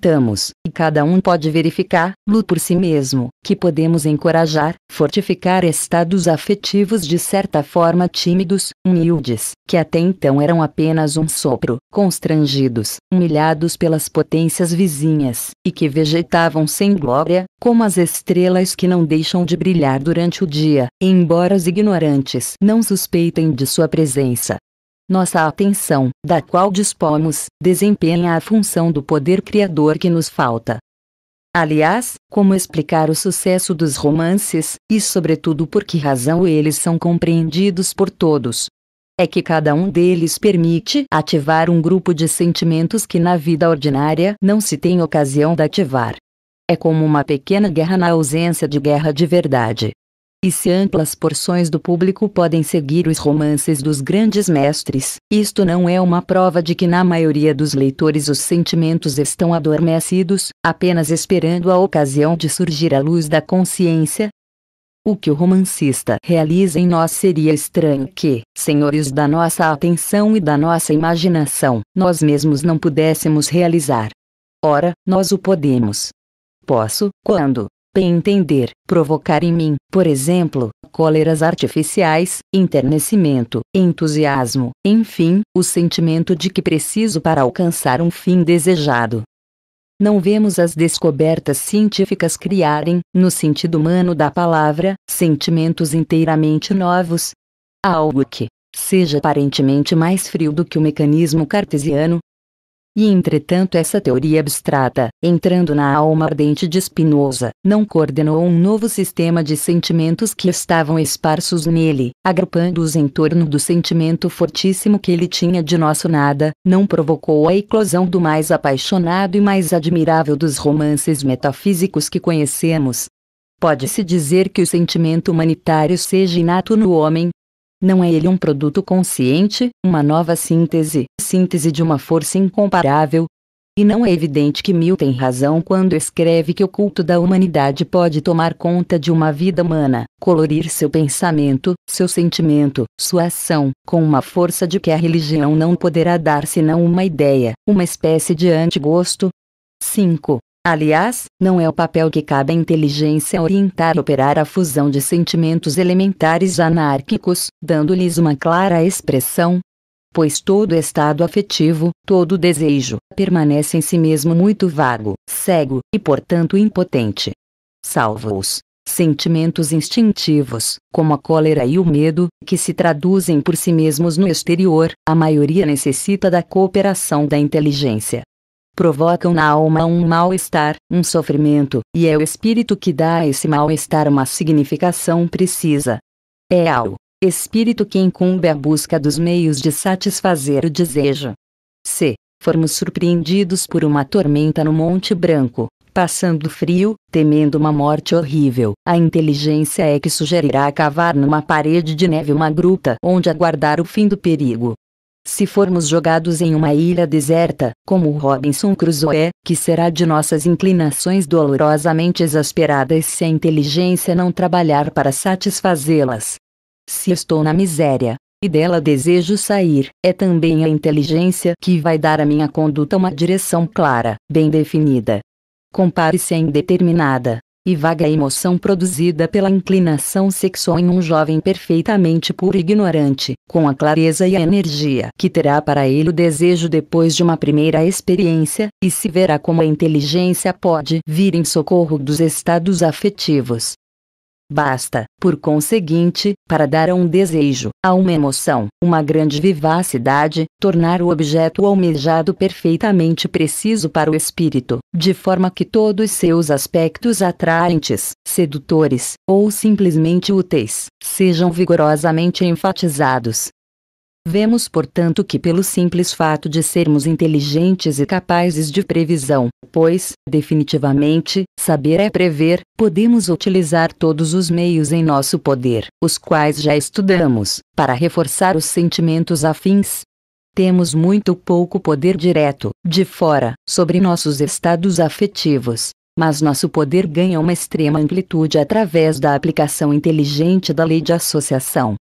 e cada um pode verificar, Lu por si mesmo, que podemos encorajar, fortificar estados afetivos de certa forma tímidos, humildes, que até então eram apenas um sopro, constrangidos, humilhados pelas potências vizinhas, e que vegetavam sem glória, como as estrelas que não deixam de brilhar durante o dia, embora os ignorantes não suspeitem de sua presença. Nossa atenção, da qual dispomos, desempenha a função do poder criador que nos falta. Aliás, como explicar o sucesso dos romances, e sobretudo por que razão eles são compreendidos por todos? É que cada um deles permite ativar um grupo de sentimentos que na vida ordinária não se tem ocasião de ativar. É como uma pequena guerra na ausência de guerra de verdade e se amplas porções do público podem seguir os romances dos grandes mestres, isto não é uma prova de que na maioria dos leitores os sentimentos estão adormecidos, apenas esperando a ocasião de surgir à luz da consciência? O que o romancista realiza em nós seria estranho que, senhores da nossa atenção e da nossa imaginação, nós mesmos não pudéssemos realizar. Ora, nós o podemos. Posso, quando, bem entender, provocar em mim, por exemplo, cóleras artificiais, enternecimento, entusiasmo, enfim, o sentimento de que preciso para alcançar um fim desejado. Não vemos as descobertas científicas criarem, no sentido humano da palavra, sentimentos inteiramente novos. Algo que, seja aparentemente mais frio do que o mecanismo cartesiano, e entretanto essa teoria abstrata, entrando na alma ardente de Spinoza, não coordenou um novo sistema de sentimentos que estavam esparsos nele, agrupando-os em torno do sentimento fortíssimo que ele tinha de nosso nada, não provocou a eclosão do mais apaixonado e mais admirável dos romances metafísicos que conhecemos, Pode-se dizer que o sentimento humanitário seja inato no homem, não é ele um produto consciente, uma nova síntese, síntese de uma força incomparável? E não é evidente que Mill tem razão quando escreve que o culto da humanidade pode tomar conta de uma vida humana, colorir seu pensamento, seu sentimento, sua ação, com uma força de que a religião não poderá dar senão uma ideia, uma espécie de antigosto? 5. Aliás, não é o papel que cabe à inteligência orientar operar a fusão de sentimentos elementares anárquicos, dando-lhes uma clara expressão. Pois todo estado afetivo, todo desejo, permanece em si mesmo muito vago, cego, e portanto impotente. Salvo os sentimentos instintivos, como a cólera e o medo, que se traduzem por si mesmos no exterior, a maioria necessita da cooperação da inteligência provocam na alma um mal-estar, um sofrimento, e é o espírito que dá a esse mal-estar uma significação precisa. É ao espírito que incumbe a busca dos meios de satisfazer o desejo. Se formos surpreendidos por uma tormenta no Monte Branco, passando frio, temendo uma morte horrível, a inteligência é que sugerirá cavar numa parede de neve uma gruta onde aguardar o fim do perigo, se formos jogados em uma ilha deserta, como Robinson Crusoe, que será de nossas inclinações dolorosamente exasperadas se a inteligência não trabalhar para satisfazê-las. Se estou na miséria, e dela desejo sair, é também a inteligência que vai dar à minha conduta uma direção clara, bem definida. Compare-se à indeterminada, e vaga emoção produzida pela inclinação sexual em um jovem perfeitamente puro e ignorante, com a clareza e a energia que terá para ele o desejo depois de uma primeira experiência, e se verá como a inteligência pode vir em socorro dos estados afetivos, Basta, por conseguinte, para dar a um desejo, a uma emoção, uma grande vivacidade, tornar o objeto almejado perfeitamente preciso para o espírito, de forma que todos seus aspectos atraentes, sedutores, ou simplesmente úteis, sejam vigorosamente enfatizados, Vemos portanto que pelo simples fato de sermos inteligentes e capazes de previsão, pois, definitivamente, saber é prever, podemos utilizar todos os meios em nosso poder, os quais já estudamos, para reforçar os sentimentos afins. Temos muito pouco poder direto, de fora, sobre nossos estados afetivos, mas nosso poder ganha uma extrema amplitude através da aplicação inteligente da lei de associação,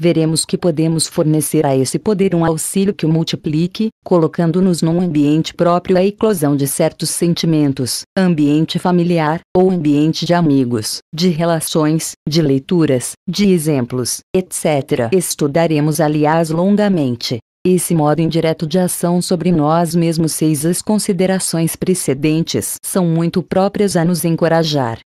veremos que podemos fornecer a esse poder um auxílio que o multiplique, colocando-nos num ambiente próprio à eclosão de certos sentimentos, ambiente familiar, ou ambiente de amigos, de relações, de leituras, de exemplos, etc. Estudaremos aliás longamente, esse modo indireto de ação sobre nós mesmos seis as considerações precedentes são muito próprias a nos encorajar,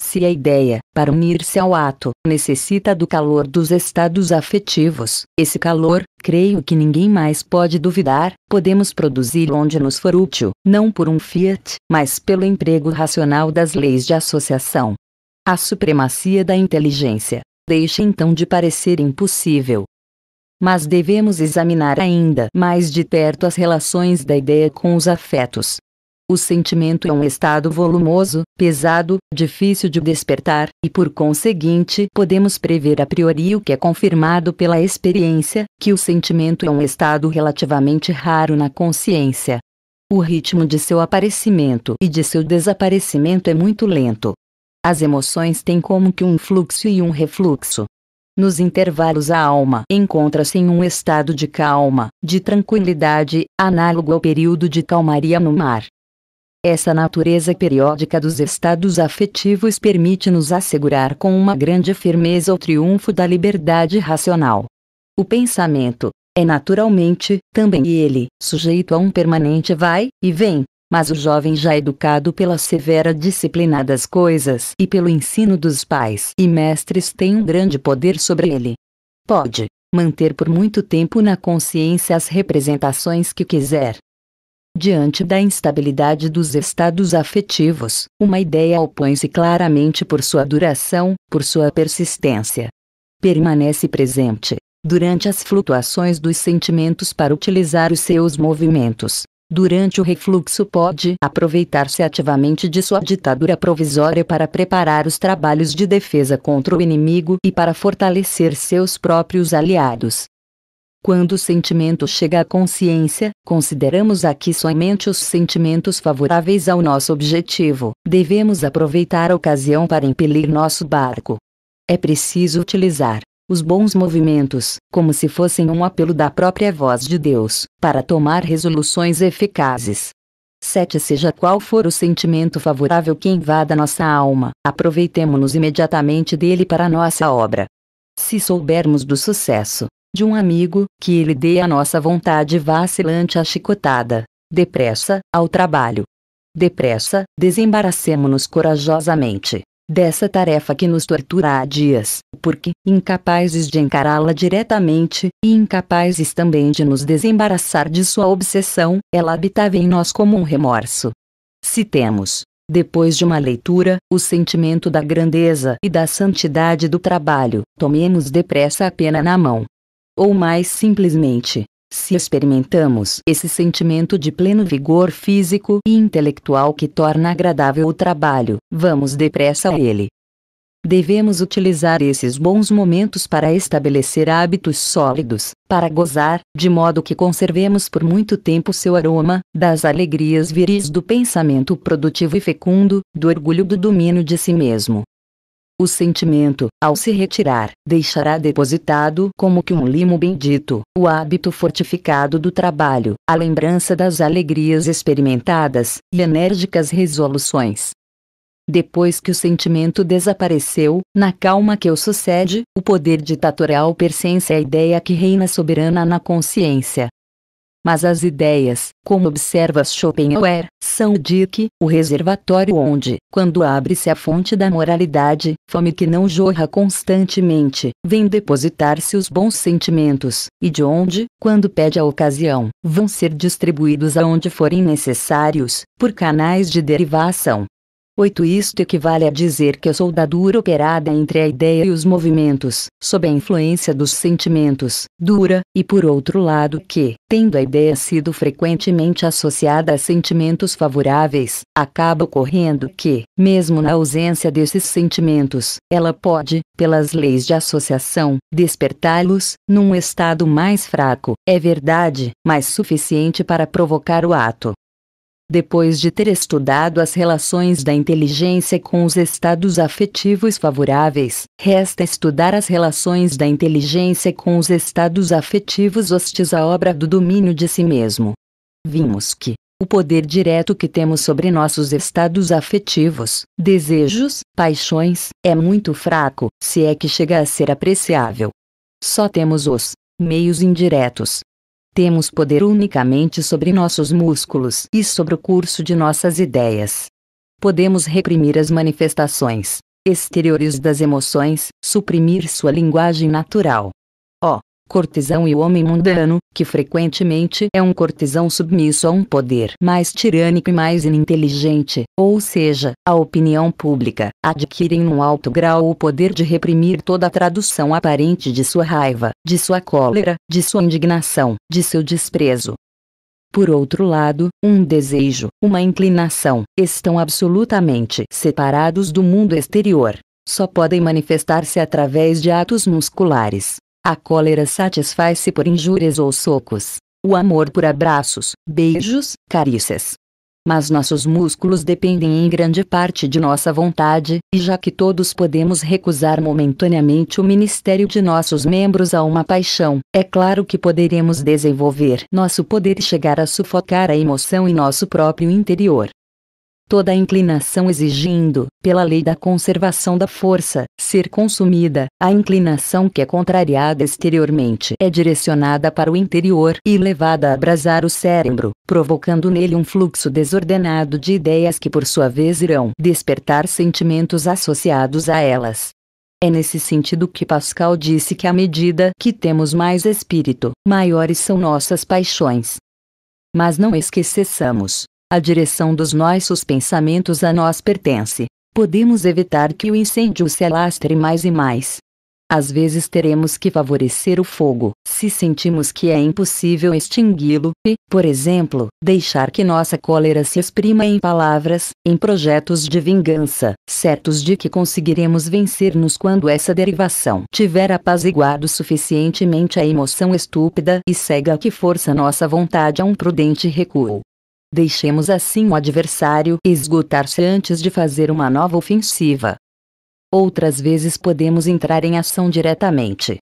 se a ideia, para unir-se ao ato, necessita do calor dos estados afetivos, esse calor, creio que ninguém mais pode duvidar, podemos produzir onde nos for útil, não por um fiat, mas pelo emprego racional das leis de associação. A supremacia da inteligência deixa então de parecer impossível. Mas devemos examinar ainda mais de perto as relações da ideia com os afetos, o sentimento é um estado volumoso, pesado, difícil de despertar, e por conseguinte podemos prever a priori o que é confirmado pela experiência, que o sentimento é um estado relativamente raro na consciência. O ritmo de seu aparecimento e de seu desaparecimento é muito lento. As emoções têm como que um fluxo e um refluxo. Nos intervalos a alma encontra-se em um estado de calma, de tranquilidade, análogo ao período de calmaria no mar. Essa natureza periódica dos estados afetivos permite-nos assegurar com uma grande firmeza o triunfo da liberdade racional. O pensamento é naturalmente, também ele, sujeito a um permanente vai e vem, mas o jovem já educado pela severa disciplina das coisas e pelo ensino dos pais e mestres tem um grande poder sobre ele. Pode manter por muito tempo na consciência as representações que quiser, Diante da instabilidade dos estados afetivos, uma ideia opõe-se claramente por sua duração, por sua persistência. Permanece presente, durante as flutuações dos sentimentos para utilizar os seus movimentos. Durante o refluxo, pode aproveitar-se ativamente de sua ditadura provisória para preparar os trabalhos de defesa contra o inimigo e para fortalecer seus próprios aliados. Quando o sentimento chega à consciência, consideramos aqui somente os sentimentos favoráveis ao nosso objetivo. Devemos aproveitar a ocasião para impelir nosso barco. É preciso utilizar os bons movimentos, como se fossem um apelo da própria voz de Deus, para tomar resoluções eficazes. 7. Seja qual for o sentimento favorável que invada nossa alma, aproveitemo-nos imediatamente dele para nossa obra. Se soubermos do sucesso, de um amigo, que ele dê a nossa vontade vacilante a chicotada. Depressa, ao trabalho. Depressa, desembaracemo-nos corajosamente dessa tarefa que nos tortura há dias, porque, incapazes de encará-la diretamente, e incapazes também de nos desembaraçar de sua obsessão, ela habitava em nós como um remorso. Citemos, depois de uma leitura, o sentimento da grandeza e da santidade do trabalho, tomemos depressa a pena na mão, ou mais simplesmente, se experimentamos esse sentimento de pleno vigor físico e intelectual que torna agradável o trabalho, vamos depressa a ele. Devemos utilizar esses bons momentos para estabelecer hábitos sólidos, para gozar, de modo que conservemos por muito tempo seu aroma, das alegrias viris do pensamento produtivo e fecundo, do orgulho do domínio de si mesmo. O sentimento, ao se retirar, deixará depositado como que um limo bendito, o hábito fortificado do trabalho, a lembrança das alegrias experimentadas, e enérgicas resoluções. Depois que o sentimento desapareceu, na calma que o sucede, o poder ditatorial pertence a ideia que reina soberana na consciência, mas as ideias, como observa Schopenhauer, são o dique, o reservatório onde, quando abre-se a fonte da moralidade, fome que não jorra constantemente, vem depositar-se os bons sentimentos, e de onde, quando pede a ocasião, vão ser distribuídos aonde forem necessários, por canais de derivação, 8. Isto equivale a dizer que a soldadura operada entre a ideia e os movimentos, sob a influência dos sentimentos, dura, e por outro lado que, tendo a ideia sido frequentemente associada a sentimentos favoráveis, acaba ocorrendo que, mesmo na ausência desses sentimentos, ela pode, pelas leis de associação, despertá-los, num estado mais fraco, é verdade, mas suficiente para provocar o ato depois de ter estudado as relações da inteligência com os estados afetivos favoráveis, resta estudar as relações da inteligência com os estados afetivos hostis à obra do domínio de si mesmo. Vimos que o poder direto que temos sobre nossos estados afetivos, desejos, paixões, é muito fraco, se é que chega a ser apreciável. Só temos os meios indiretos, temos poder unicamente sobre nossos músculos e sobre o curso de nossas ideias. Podemos reprimir as manifestações exteriores das emoções, suprimir sua linguagem natural, cortesão e o homem mundano, que frequentemente é um cortesão submisso a um poder mais tirânico e mais ininteligente, ou seja, a opinião pública, adquire em um alto grau o poder de reprimir toda a tradução aparente de sua raiva, de sua cólera, de sua indignação, de seu desprezo, por outro lado, um desejo, uma inclinação, estão absolutamente separados do mundo exterior. Só podem manifestar-se através de atos musculares, a cólera satisfaz-se por injúrias ou socos. O amor por abraços, beijos, carícias. Mas nossos músculos dependem em grande parte de nossa vontade, e já que todos podemos recusar momentaneamente o ministério de nossos membros a uma paixão, é claro que poderemos desenvolver nosso poder e chegar a sufocar a emoção em nosso próprio interior toda inclinação exigindo, pela lei da conservação da força, ser consumida, a inclinação que é contrariada exteriormente é direcionada para o interior e levada a abrasar o cérebro, provocando nele um fluxo desordenado de ideias que por sua vez irão despertar sentimentos associados a elas. É nesse sentido que Pascal disse que à medida que temos mais espírito, maiores são nossas paixões. Mas não esqueçamos a direção dos nossos pensamentos a nós pertence. Podemos evitar que o incêndio se alastre mais e mais. Às vezes teremos que favorecer o fogo, se sentimos que é impossível extingui-lo, e, por exemplo, deixar que nossa cólera se exprima em palavras, em projetos de vingança, certos de que conseguiremos vencer-nos quando essa derivação tiver apaziguado suficientemente a emoção estúpida e cega que força nossa vontade a um prudente recuo. Deixemos assim o adversário esgotar-se antes de fazer uma nova ofensiva. Outras vezes podemos entrar em ação diretamente.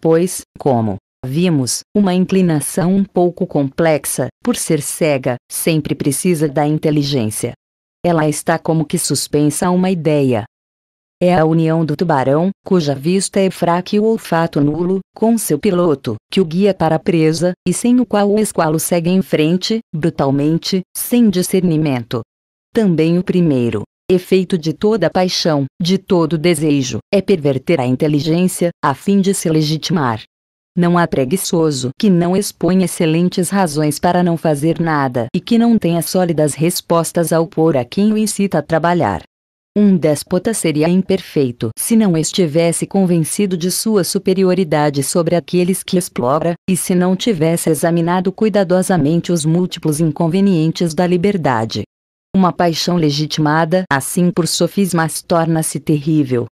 Pois, como vimos, uma inclinação um pouco complexa, por ser cega, sempre precisa da inteligência. Ela está como que suspensa a uma ideia, é a união do tubarão, cuja vista é fraca e o olfato nulo, com seu piloto, que o guia para a presa, e sem o qual o esqualo segue em frente, brutalmente, sem discernimento. Também o primeiro, efeito de toda paixão, de todo desejo, é perverter a inteligência, a fim de se legitimar. Não há preguiçoso que não exponha excelentes razões para não fazer nada e que não tenha sólidas respostas ao pôr a quem o incita a trabalhar. Um déspota seria imperfeito se não estivesse convencido de sua superioridade sobre aqueles que explora, e se não tivesse examinado cuidadosamente os múltiplos inconvenientes da liberdade. Uma paixão legitimada assim por sofismas torna-se terrível.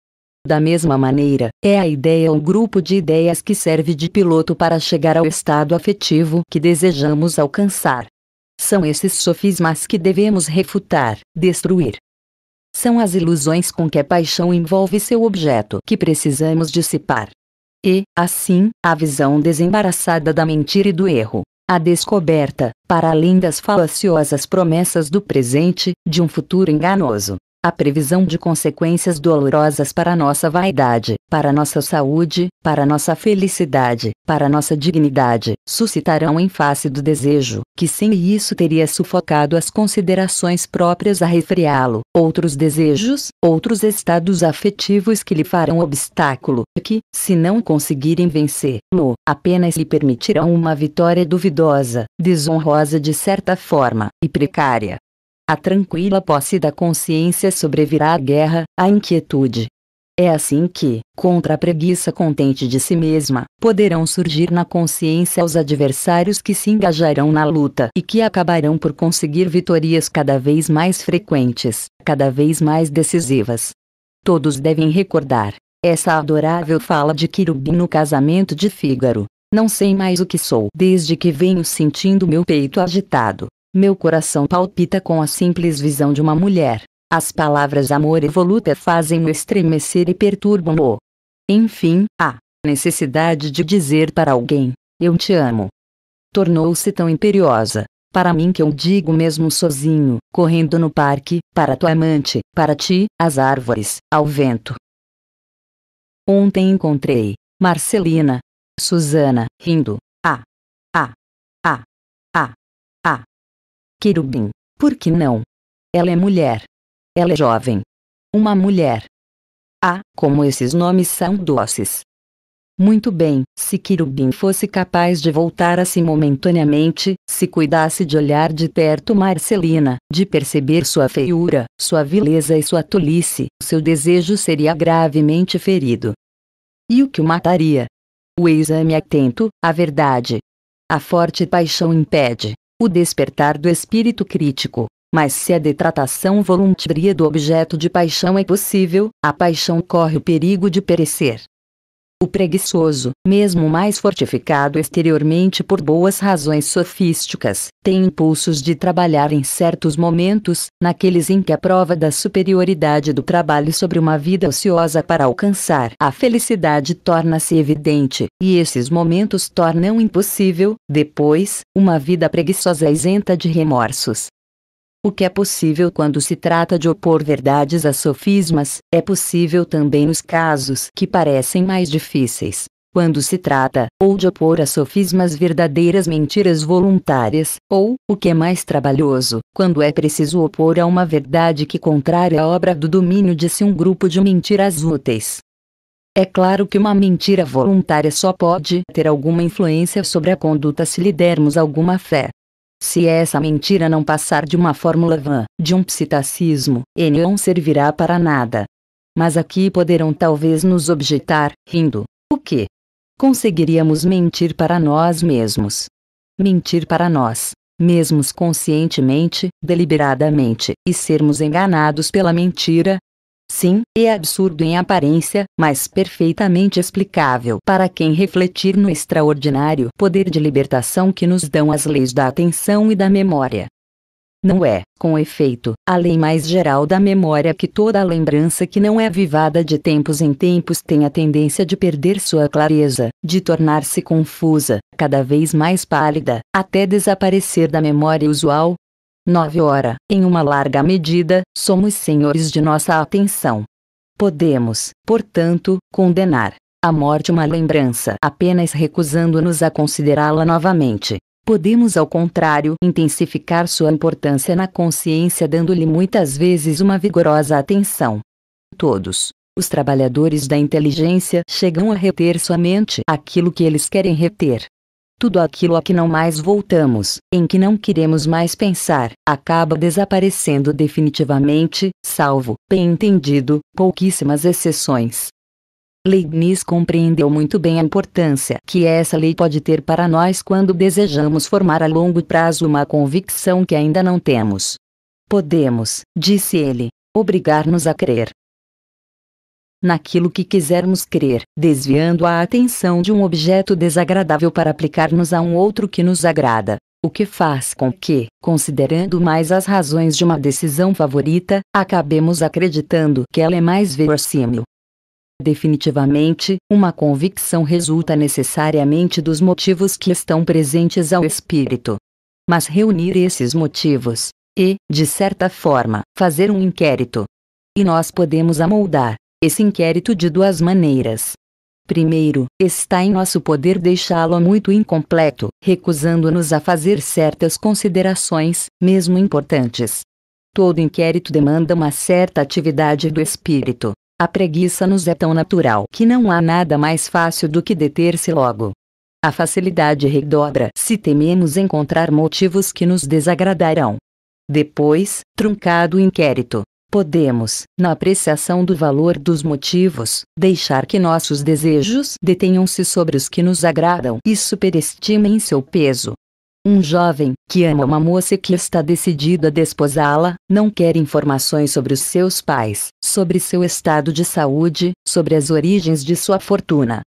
Da mesma maneira, é a ideia um grupo de ideias que serve de piloto para chegar ao estado afetivo que desejamos alcançar. São esses sofismas que devemos refutar, destruir, são as ilusões com que a paixão envolve seu objeto que precisamos dissipar. E, assim, a visão desembaraçada da mentira e do erro. A descoberta, para além das falaciosas promessas do presente, de um futuro enganoso a previsão de consequências dolorosas para nossa vaidade, para nossa saúde, para nossa felicidade, para nossa dignidade, suscitarão em face do desejo, que sem isso teria sufocado as considerações próprias a refreá-lo, outros desejos, outros estados afetivos que lhe farão obstáculo, e que, se não conseguirem vencer-lo, apenas lhe permitirão uma vitória duvidosa, desonrosa de certa forma, e precária. A tranquila posse da consciência sobrevirá à guerra, à inquietude. É assim que, contra a preguiça contente de si mesma, poderão surgir na consciência os adversários que se engajarão na luta e que acabarão por conseguir vitórias cada vez mais frequentes, cada vez mais decisivas. Todos devem recordar essa adorável fala de querubim no casamento de Fígaro. Não sei mais o que sou desde que venho sentindo meu peito agitado. Meu coração palpita com a simples visão de uma mulher. As palavras amor e voluta fazem-me estremecer e perturbam-o. Enfim, a necessidade de dizer para alguém: Eu te amo. Tornou-se tão imperiosa, para mim que eu digo mesmo sozinho, correndo no parque, para tua amante, para ti, às árvores, ao vento. Ontem encontrei Marcelina, Susana, rindo. Ah, ah, ah, ah, ah. Querubim. Por que não? Ela é mulher. Ela é jovem. Uma mulher. Ah, como esses nomes são doces. Muito bem, se Quirubim fosse capaz de voltar a si momentaneamente, se cuidasse de olhar de perto Marcelina, de perceber sua feiura, sua vileza e sua tolice, seu desejo seria gravemente ferido. E o que o mataria? O exame é atento, a verdade. A forte paixão impede, o despertar do espírito crítico. Mas se a detratação voluntária do objeto de paixão é possível, a paixão corre o perigo de perecer, o preguiçoso, mesmo mais fortificado exteriormente por boas razões sofísticas, tem impulsos de trabalhar em certos momentos, naqueles em que a prova da superioridade do trabalho sobre uma vida ociosa para alcançar a felicidade torna-se evidente, e esses momentos tornam impossível, depois, uma vida preguiçosa isenta de remorsos, o que é possível quando se trata de opor verdades a sofismas, é possível também nos casos que parecem mais difíceis. Quando se trata, ou de opor a sofismas verdadeiras mentiras voluntárias, ou, o que é mais trabalhoso, quando é preciso opor a uma verdade que contrária a obra do domínio de si um grupo de mentiras úteis. É claro que uma mentira voluntária só pode ter alguma influência sobre a conduta se lhe dermos alguma fé. Se essa mentira não passar de uma fórmula vã, de um psitacismo, ele não servirá para nada. Mas aqui poderão talvez nos objetar, rindo, o que? Conseguiríamos mentir para nós mesmos. Mentir para nós, mesmos conscientemente, deliberadamente, e sermos enganados pela mentira, Sim, é absurdo em aparência, mas perfeitamente explicável para quem refletir no extraordinário poder de libertação que nos dão as leis da atenção e da memória. Não é, com efeito, a lei mais geral da memória que toda lembrança que não é avivada de tempos em tempos tem a tendência de perder sua clareza, de tornar-se confusa, cada vez mais pálida, até desaparecer da memória usual, 9 hora, em uma larga medida, somos senhores de nossa atenção. Podemos, portanto, condenar a morte uma lembrança apenas recusando-nos a considerá-la novamente. Podemos, ao contrário, intensificar sua importância na consciência dando-lhe muitas vezes uma vigorosa atenção. Todos os trabalhadores da inteligência chegam a reter somente aquilo que eles querem reter. Tudo aquilo a que não mais voltamos, em que não queremos mais pensar, acaba desaparecendo definitivamente, salvo, bem entendido, pouquíssimas exceções. Leibniz compreendeu muito bem a importância que essa lei pode ter para nós quando desejamos formar a longo prazo uma convicção que ainda não temos. Podemos, disse ele, obrigar-nos a crer, naquilo que quisermos crer, desviando a atenção de um objeto desagradável para aplicar-nos a um outro que nos agrada. O que faz com que, considerando mais as razões de uma decisão favorita, acabemos acreditando que ela é mais verossímil. Definitivamente, uma convicção resulta necessariamente dos motivos que estão presentes ao espírito. Mas reunir esses motivos e, de certa forma, fazer um inquérito. E nós podemos amoldar esse inquérito de duas maneiras. Primeiro, está em nosso poder deixá-lo muito incompleto, recusando-nos a fazer certas considerações, mesmo importantes. Todo inquérito demanda uma certa atividade do espírito. A preguiça nos é tão natural que não há nada mais fácil do que deter-se logo. A facilidade redobra se tememos encontrar motivos que nos desagradarão. Depois, truncado o inquérito, podemos, na apreciação do valor dos motivos, deixar que nossos desejos detenham-se sobre os que nos agradam e superestimem seu peso. Um jovem que ama uma moça e que está decidido a desposá-la, não quer informações sobre os seus pais, sobre seu estado de saúde, sobre as origens de sua fortuna.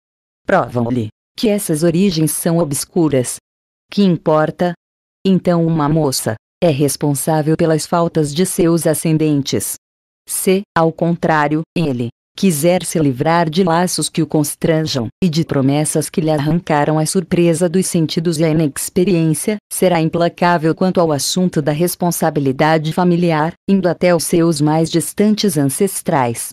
Provam-lhe que essas origens são obscuras. Que importa? Então, uma moça é responsável pelas faltas de seus ascendentes. Se, ao contrário, ele quiser se livrar de laços que o constranjam e de promessas que lhe arrancaram a surpresa dos sentidos e a inexperiência, será implacável quanto ao assunto da responsabilidade familiar, indo até os seus mais distantes ancestrais.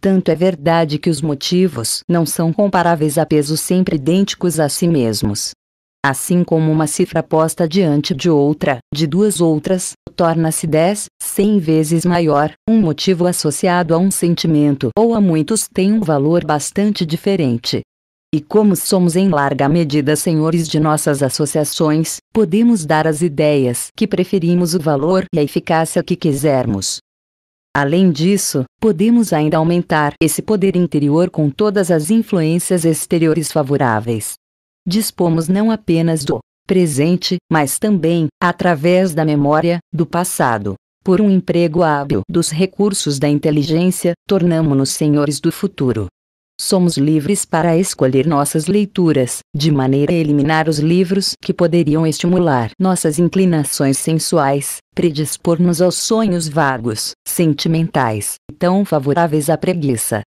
Tanto é verdade que os motivos não são comparáveis a pesos sempre idênticos a si mesmos. Assim como uma cifra posta diante de outra, de duas outras, torna-se 10, 100 vezes maior. Um motivo associado a um sentimento ou a muitos tem um valor bastante diferente. E como somos em larga medida senhores de nossas associações, podemos dar às ideias que preferimos o valor e a eficácia que quisermos. Além disso, podemos ainda aumentar esse poder interior com todas as influências exteriores favoráveis dispomos não apenas do presente, mas também, através da memória, do passado. Por um emprego hábil dos recursos da inteligência, tornamo-nos senhores do futuro. Somos livres para escolher nossas leituras, de maneira a eliminar os livros que poderiam estimular nossas inclinações sensuais, predispor-nos aos sonhos vagos, sentimentais, tão favoráveis à preguiça,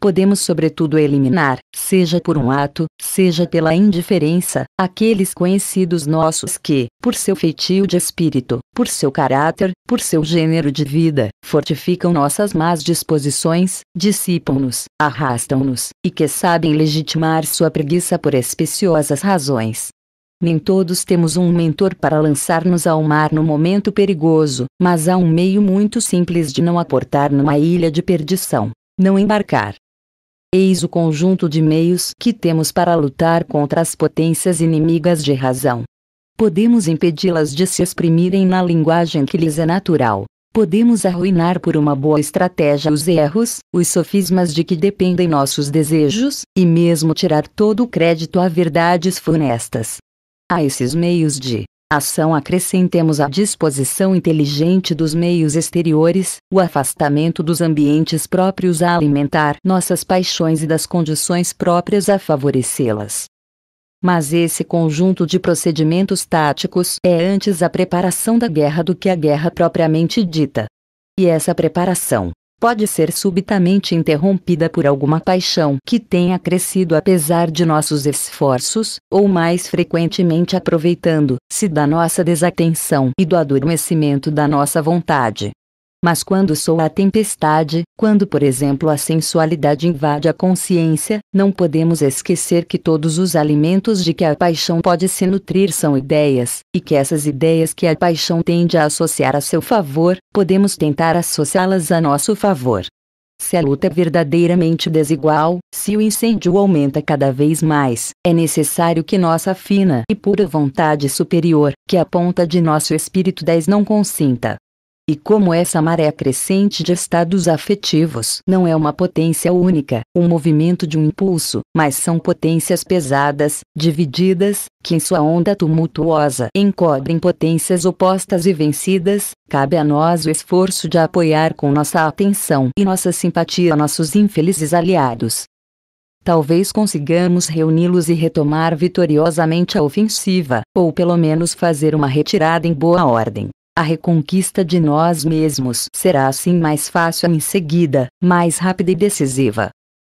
podemos sobretudo eliminar, seja por um ato, seja pela indiferença, aqueles conhecidos nossos que, por seu feitio de espírito, por seu caráter, por seu gênero de vida, fortificam nossas más disposições, dissipam-nos, arrastam-nos, e que sabem legitimar sua preguiça por especiosas razões. Nem todos temos um mentor para lançar-nos ao mar no momento perigoso, mas há um meio muito simples de não aportar numa ilha de perdição. Não embarcar. Eis o conjunto de meios que temos para lutar contra as potências inimigas de razão. Podemos impedi-las de se exprimirem na linguagem que lhes é natural. Podemos arruinar por uma boa estratégia os erros, os sofismas de que dependem nossos desejos, e mesmo tirar todo o crédito a verdades funestas. A esses meios de ação acrescentemos à disposição inteligente dos meios exteriores, o afastamento dos ambientes próprios a alimentar nossas paixões e das condições próprias a favorecê-las. Mas esse conjunto de procedimentos táticos é antes a preparação da guerra do que a guerra propriamente dita. E essa preparação, pode ser subitamente interrompida por alguma paixão que tenha crescido apesar de nossos esforços, ou mais frequentemente aproveitando-se da nossa desatenção e do adormecimento da nossa vontade. Mas quando soa a tempestade, quando por exemplo a sensualidade invade a consciência, não podemos esquecer que todos os alimentos de que a paixão pode se nutrir são ideias, e que essas ideias que a paixão tende a associar a seu favor, podemos tentar associá-las a nosso favor. Se a luta é verdadeiramente desigual, se o incêndio aumenta cada vez mais, é necessário que nossa fina e pura vontade superior, que a ponta de nosso espírito 10 não consinta. E como essa maré crescente de estados afetivos não é uma potência única, um movimento de um impulso, mas são potências pesadas, divididas, que em sua onda tumultuosa encobrem potências opostas e vencidas, cabe a nós o esforço de apoiar com nossa atenção e nossa simpatia nossos infelizes aliados. Talvez consigamos reuni-los e retomar vitoriosamente a ofensiva, ou pelo menos fazer uma retirada em boa ordem. A reconquista de nós mesmos será assim mais fácil em seguida, mais rápida e decisiva.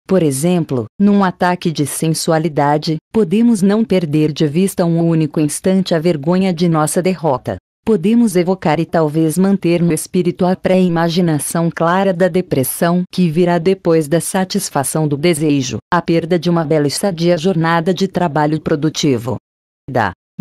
Por exemplo, num ataque de sensualidade, podemos não perder de vista um único instante a vergonha de nossa derrota. Podemos evocar e talvez manter no espírito a pré-imaginação clara da depressão que virá depois da satisfação do desejo, a perda de uma bela e sadia jornada de trabalho produtivo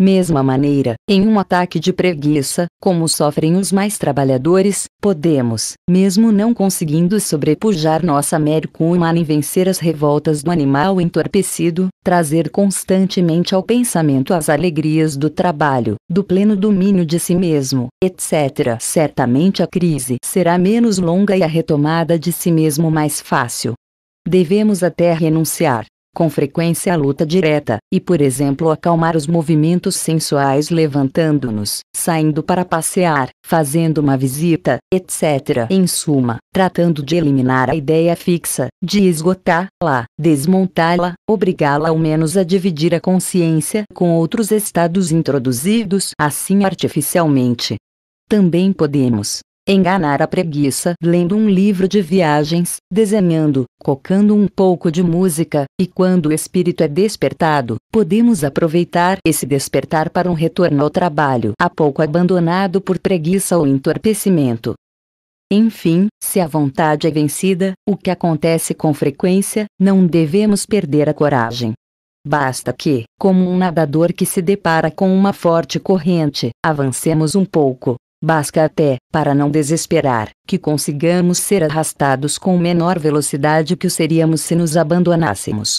mesma maneira, em um ataque de preguiça, como sofrem os mais trabalhadores, podemos, mesmo não conseguindo sobrepujar nossa médico humana e vencer as revoltas do animal entorpecido, trazer constantemente ao pensamento as alegrias do trabalho, do pleno domínio de si mesmo, etc. Certamente a crise será menos longa e a retomada de si mesmo mais fácil. Devemos até renunciar, com frequência a luta direta, e por exemplo acalmar os movimentos sensuais levantando-nos, saindo para passear, fazendo uma visita, etc. Em suma, tratando de eliminar a ideia fixa, de esgotá-la, desmontá-la, obrigá-la ao menos a dividir a consciência com outros estados introduzidos assim artificialmente. Também podemos, enganar a preguiça lendo um livro de viagens, desenhando, cocando um pouco de música, e quando o espírito é despertado, podemos aproveitar esse despertar para um retorno ao trabalho há pouco abandonado por preguiça ou entorpecimento. Enfim, se a vontade é vencida, o que acontece com frequência, não devemos perder a coragem. Basta que, como um nadador que se depara com uma forte corrente, avancemos um pouco, Basta até, para não desesperar, que consigamos ser arrastados com menor velocidade que o seríamos se nos abandonássemos.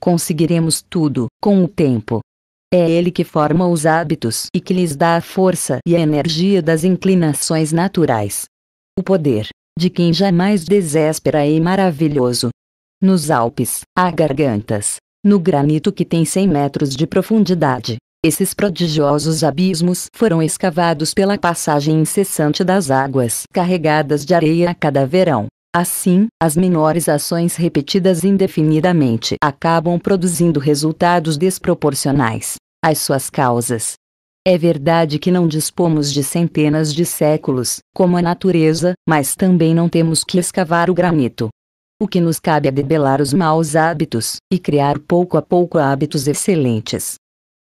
Conseguiremos tudo, com o tempo. É ele que forma os hábitos e que lhes dá a força e a energia das inclinações naturais. O poder, de quem jamais desespera é maravilhoso. Nos Alpes, há gargantas, no granito que tem 100 metros de profundidade, esses prodigiosos abismos foram escavados pela passagem incessante das águas carregadas de areia a cada verão. Assim, as menores ações repetidas indefinidamente acabam produzindo resultados desproporcionais às suas causas. É verdade que não dispomos de centenas de séculos, como a natureza, mas também não temos que escavar o granito. O que nos cabe é debelar os maus hábitos e criar pouco a pouco hábitos excelentes.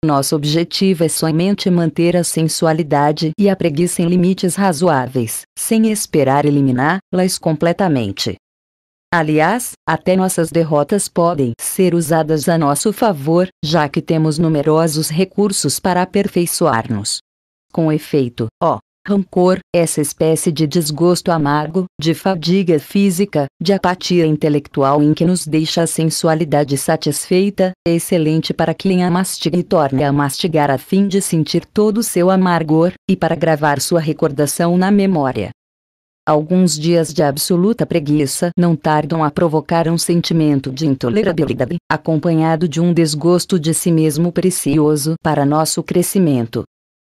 Nosso objetivo é somente manter a sensualidade e a preguiça em limites razoáveis, sem esperar eliminá-las completamente. Aliás, até nossas derrotas podem ser usadas a nosso favor, já que temos numerosos recursos para aperfeiçoar-nos. Com efeito, ó, rancor, essa espécie de desgosto amargo, de fadiga física, de apatia intelectual em que nos deixa a sensualidade satisfeita, é excelente para quem a mastiga e torne a mastigar a fim de sentir todo o seu amargor, e para gravar sua recordação na memória. Alguns dias de absoluta preguiça não tardam a provocar um sentimento de intolerabilidade, acompanhado de um desgosto de si mesmo precioso para nosso crescimento.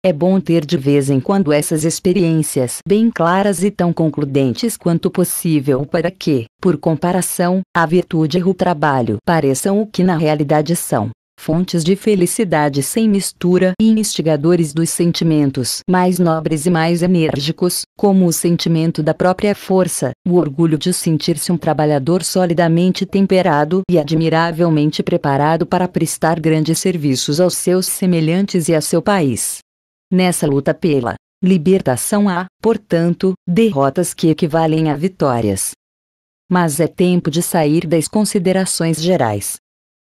É bom ter de vez em quando essas experiências bem claras e tão concludentes quanto possível para que, por comparação, a virtude e o trabalho pareçam o que na realidade são. Fontes de felicidade sem mistura e instigadores dos sentimentos mais nobres e mais enérgicos, como o sentimento da própria força, o orgulho de sentir-se um trabalhador solidamente temperado e admiravelmente preparado para prestar grandes serviços aos seus semelhantes e a seu país. Nessa luta pela libertação há, portanto, derrotas que equivalem a vitórias. Mas é tempo de sair das considerações gerais.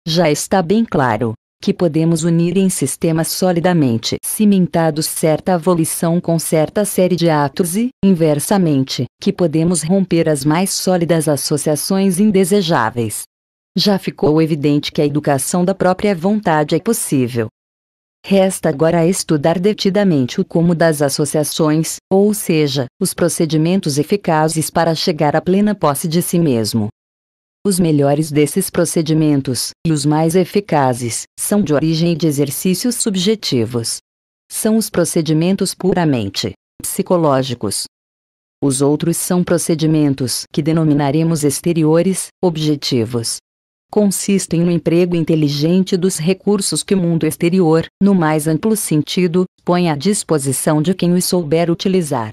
Já está bem claro que podemos unir em sistemas solidamente cimentados certa volição com certa série de atos e, inversamente, que podemos romper as mais sólidas associações indesejáveis. Já ficou evidente que a educação da própria vontade é possível, Resta agora estudar detidamente o como das associações, ou seja, os procedimentos eficazes para chegar à plena posse de si mesmo. Os melhores desses procedimentos, e os mais eficazes, são de origem de exercícios subjetivos. São os procedimentos puramente psicológicos. Os outros são procedimentos que denominaremos exteriores, objetivos, consistem no emprego inteligente dos recursos que o mundo exterior, no mais amplo sentido, põe à disposição de quem os souber utilizar.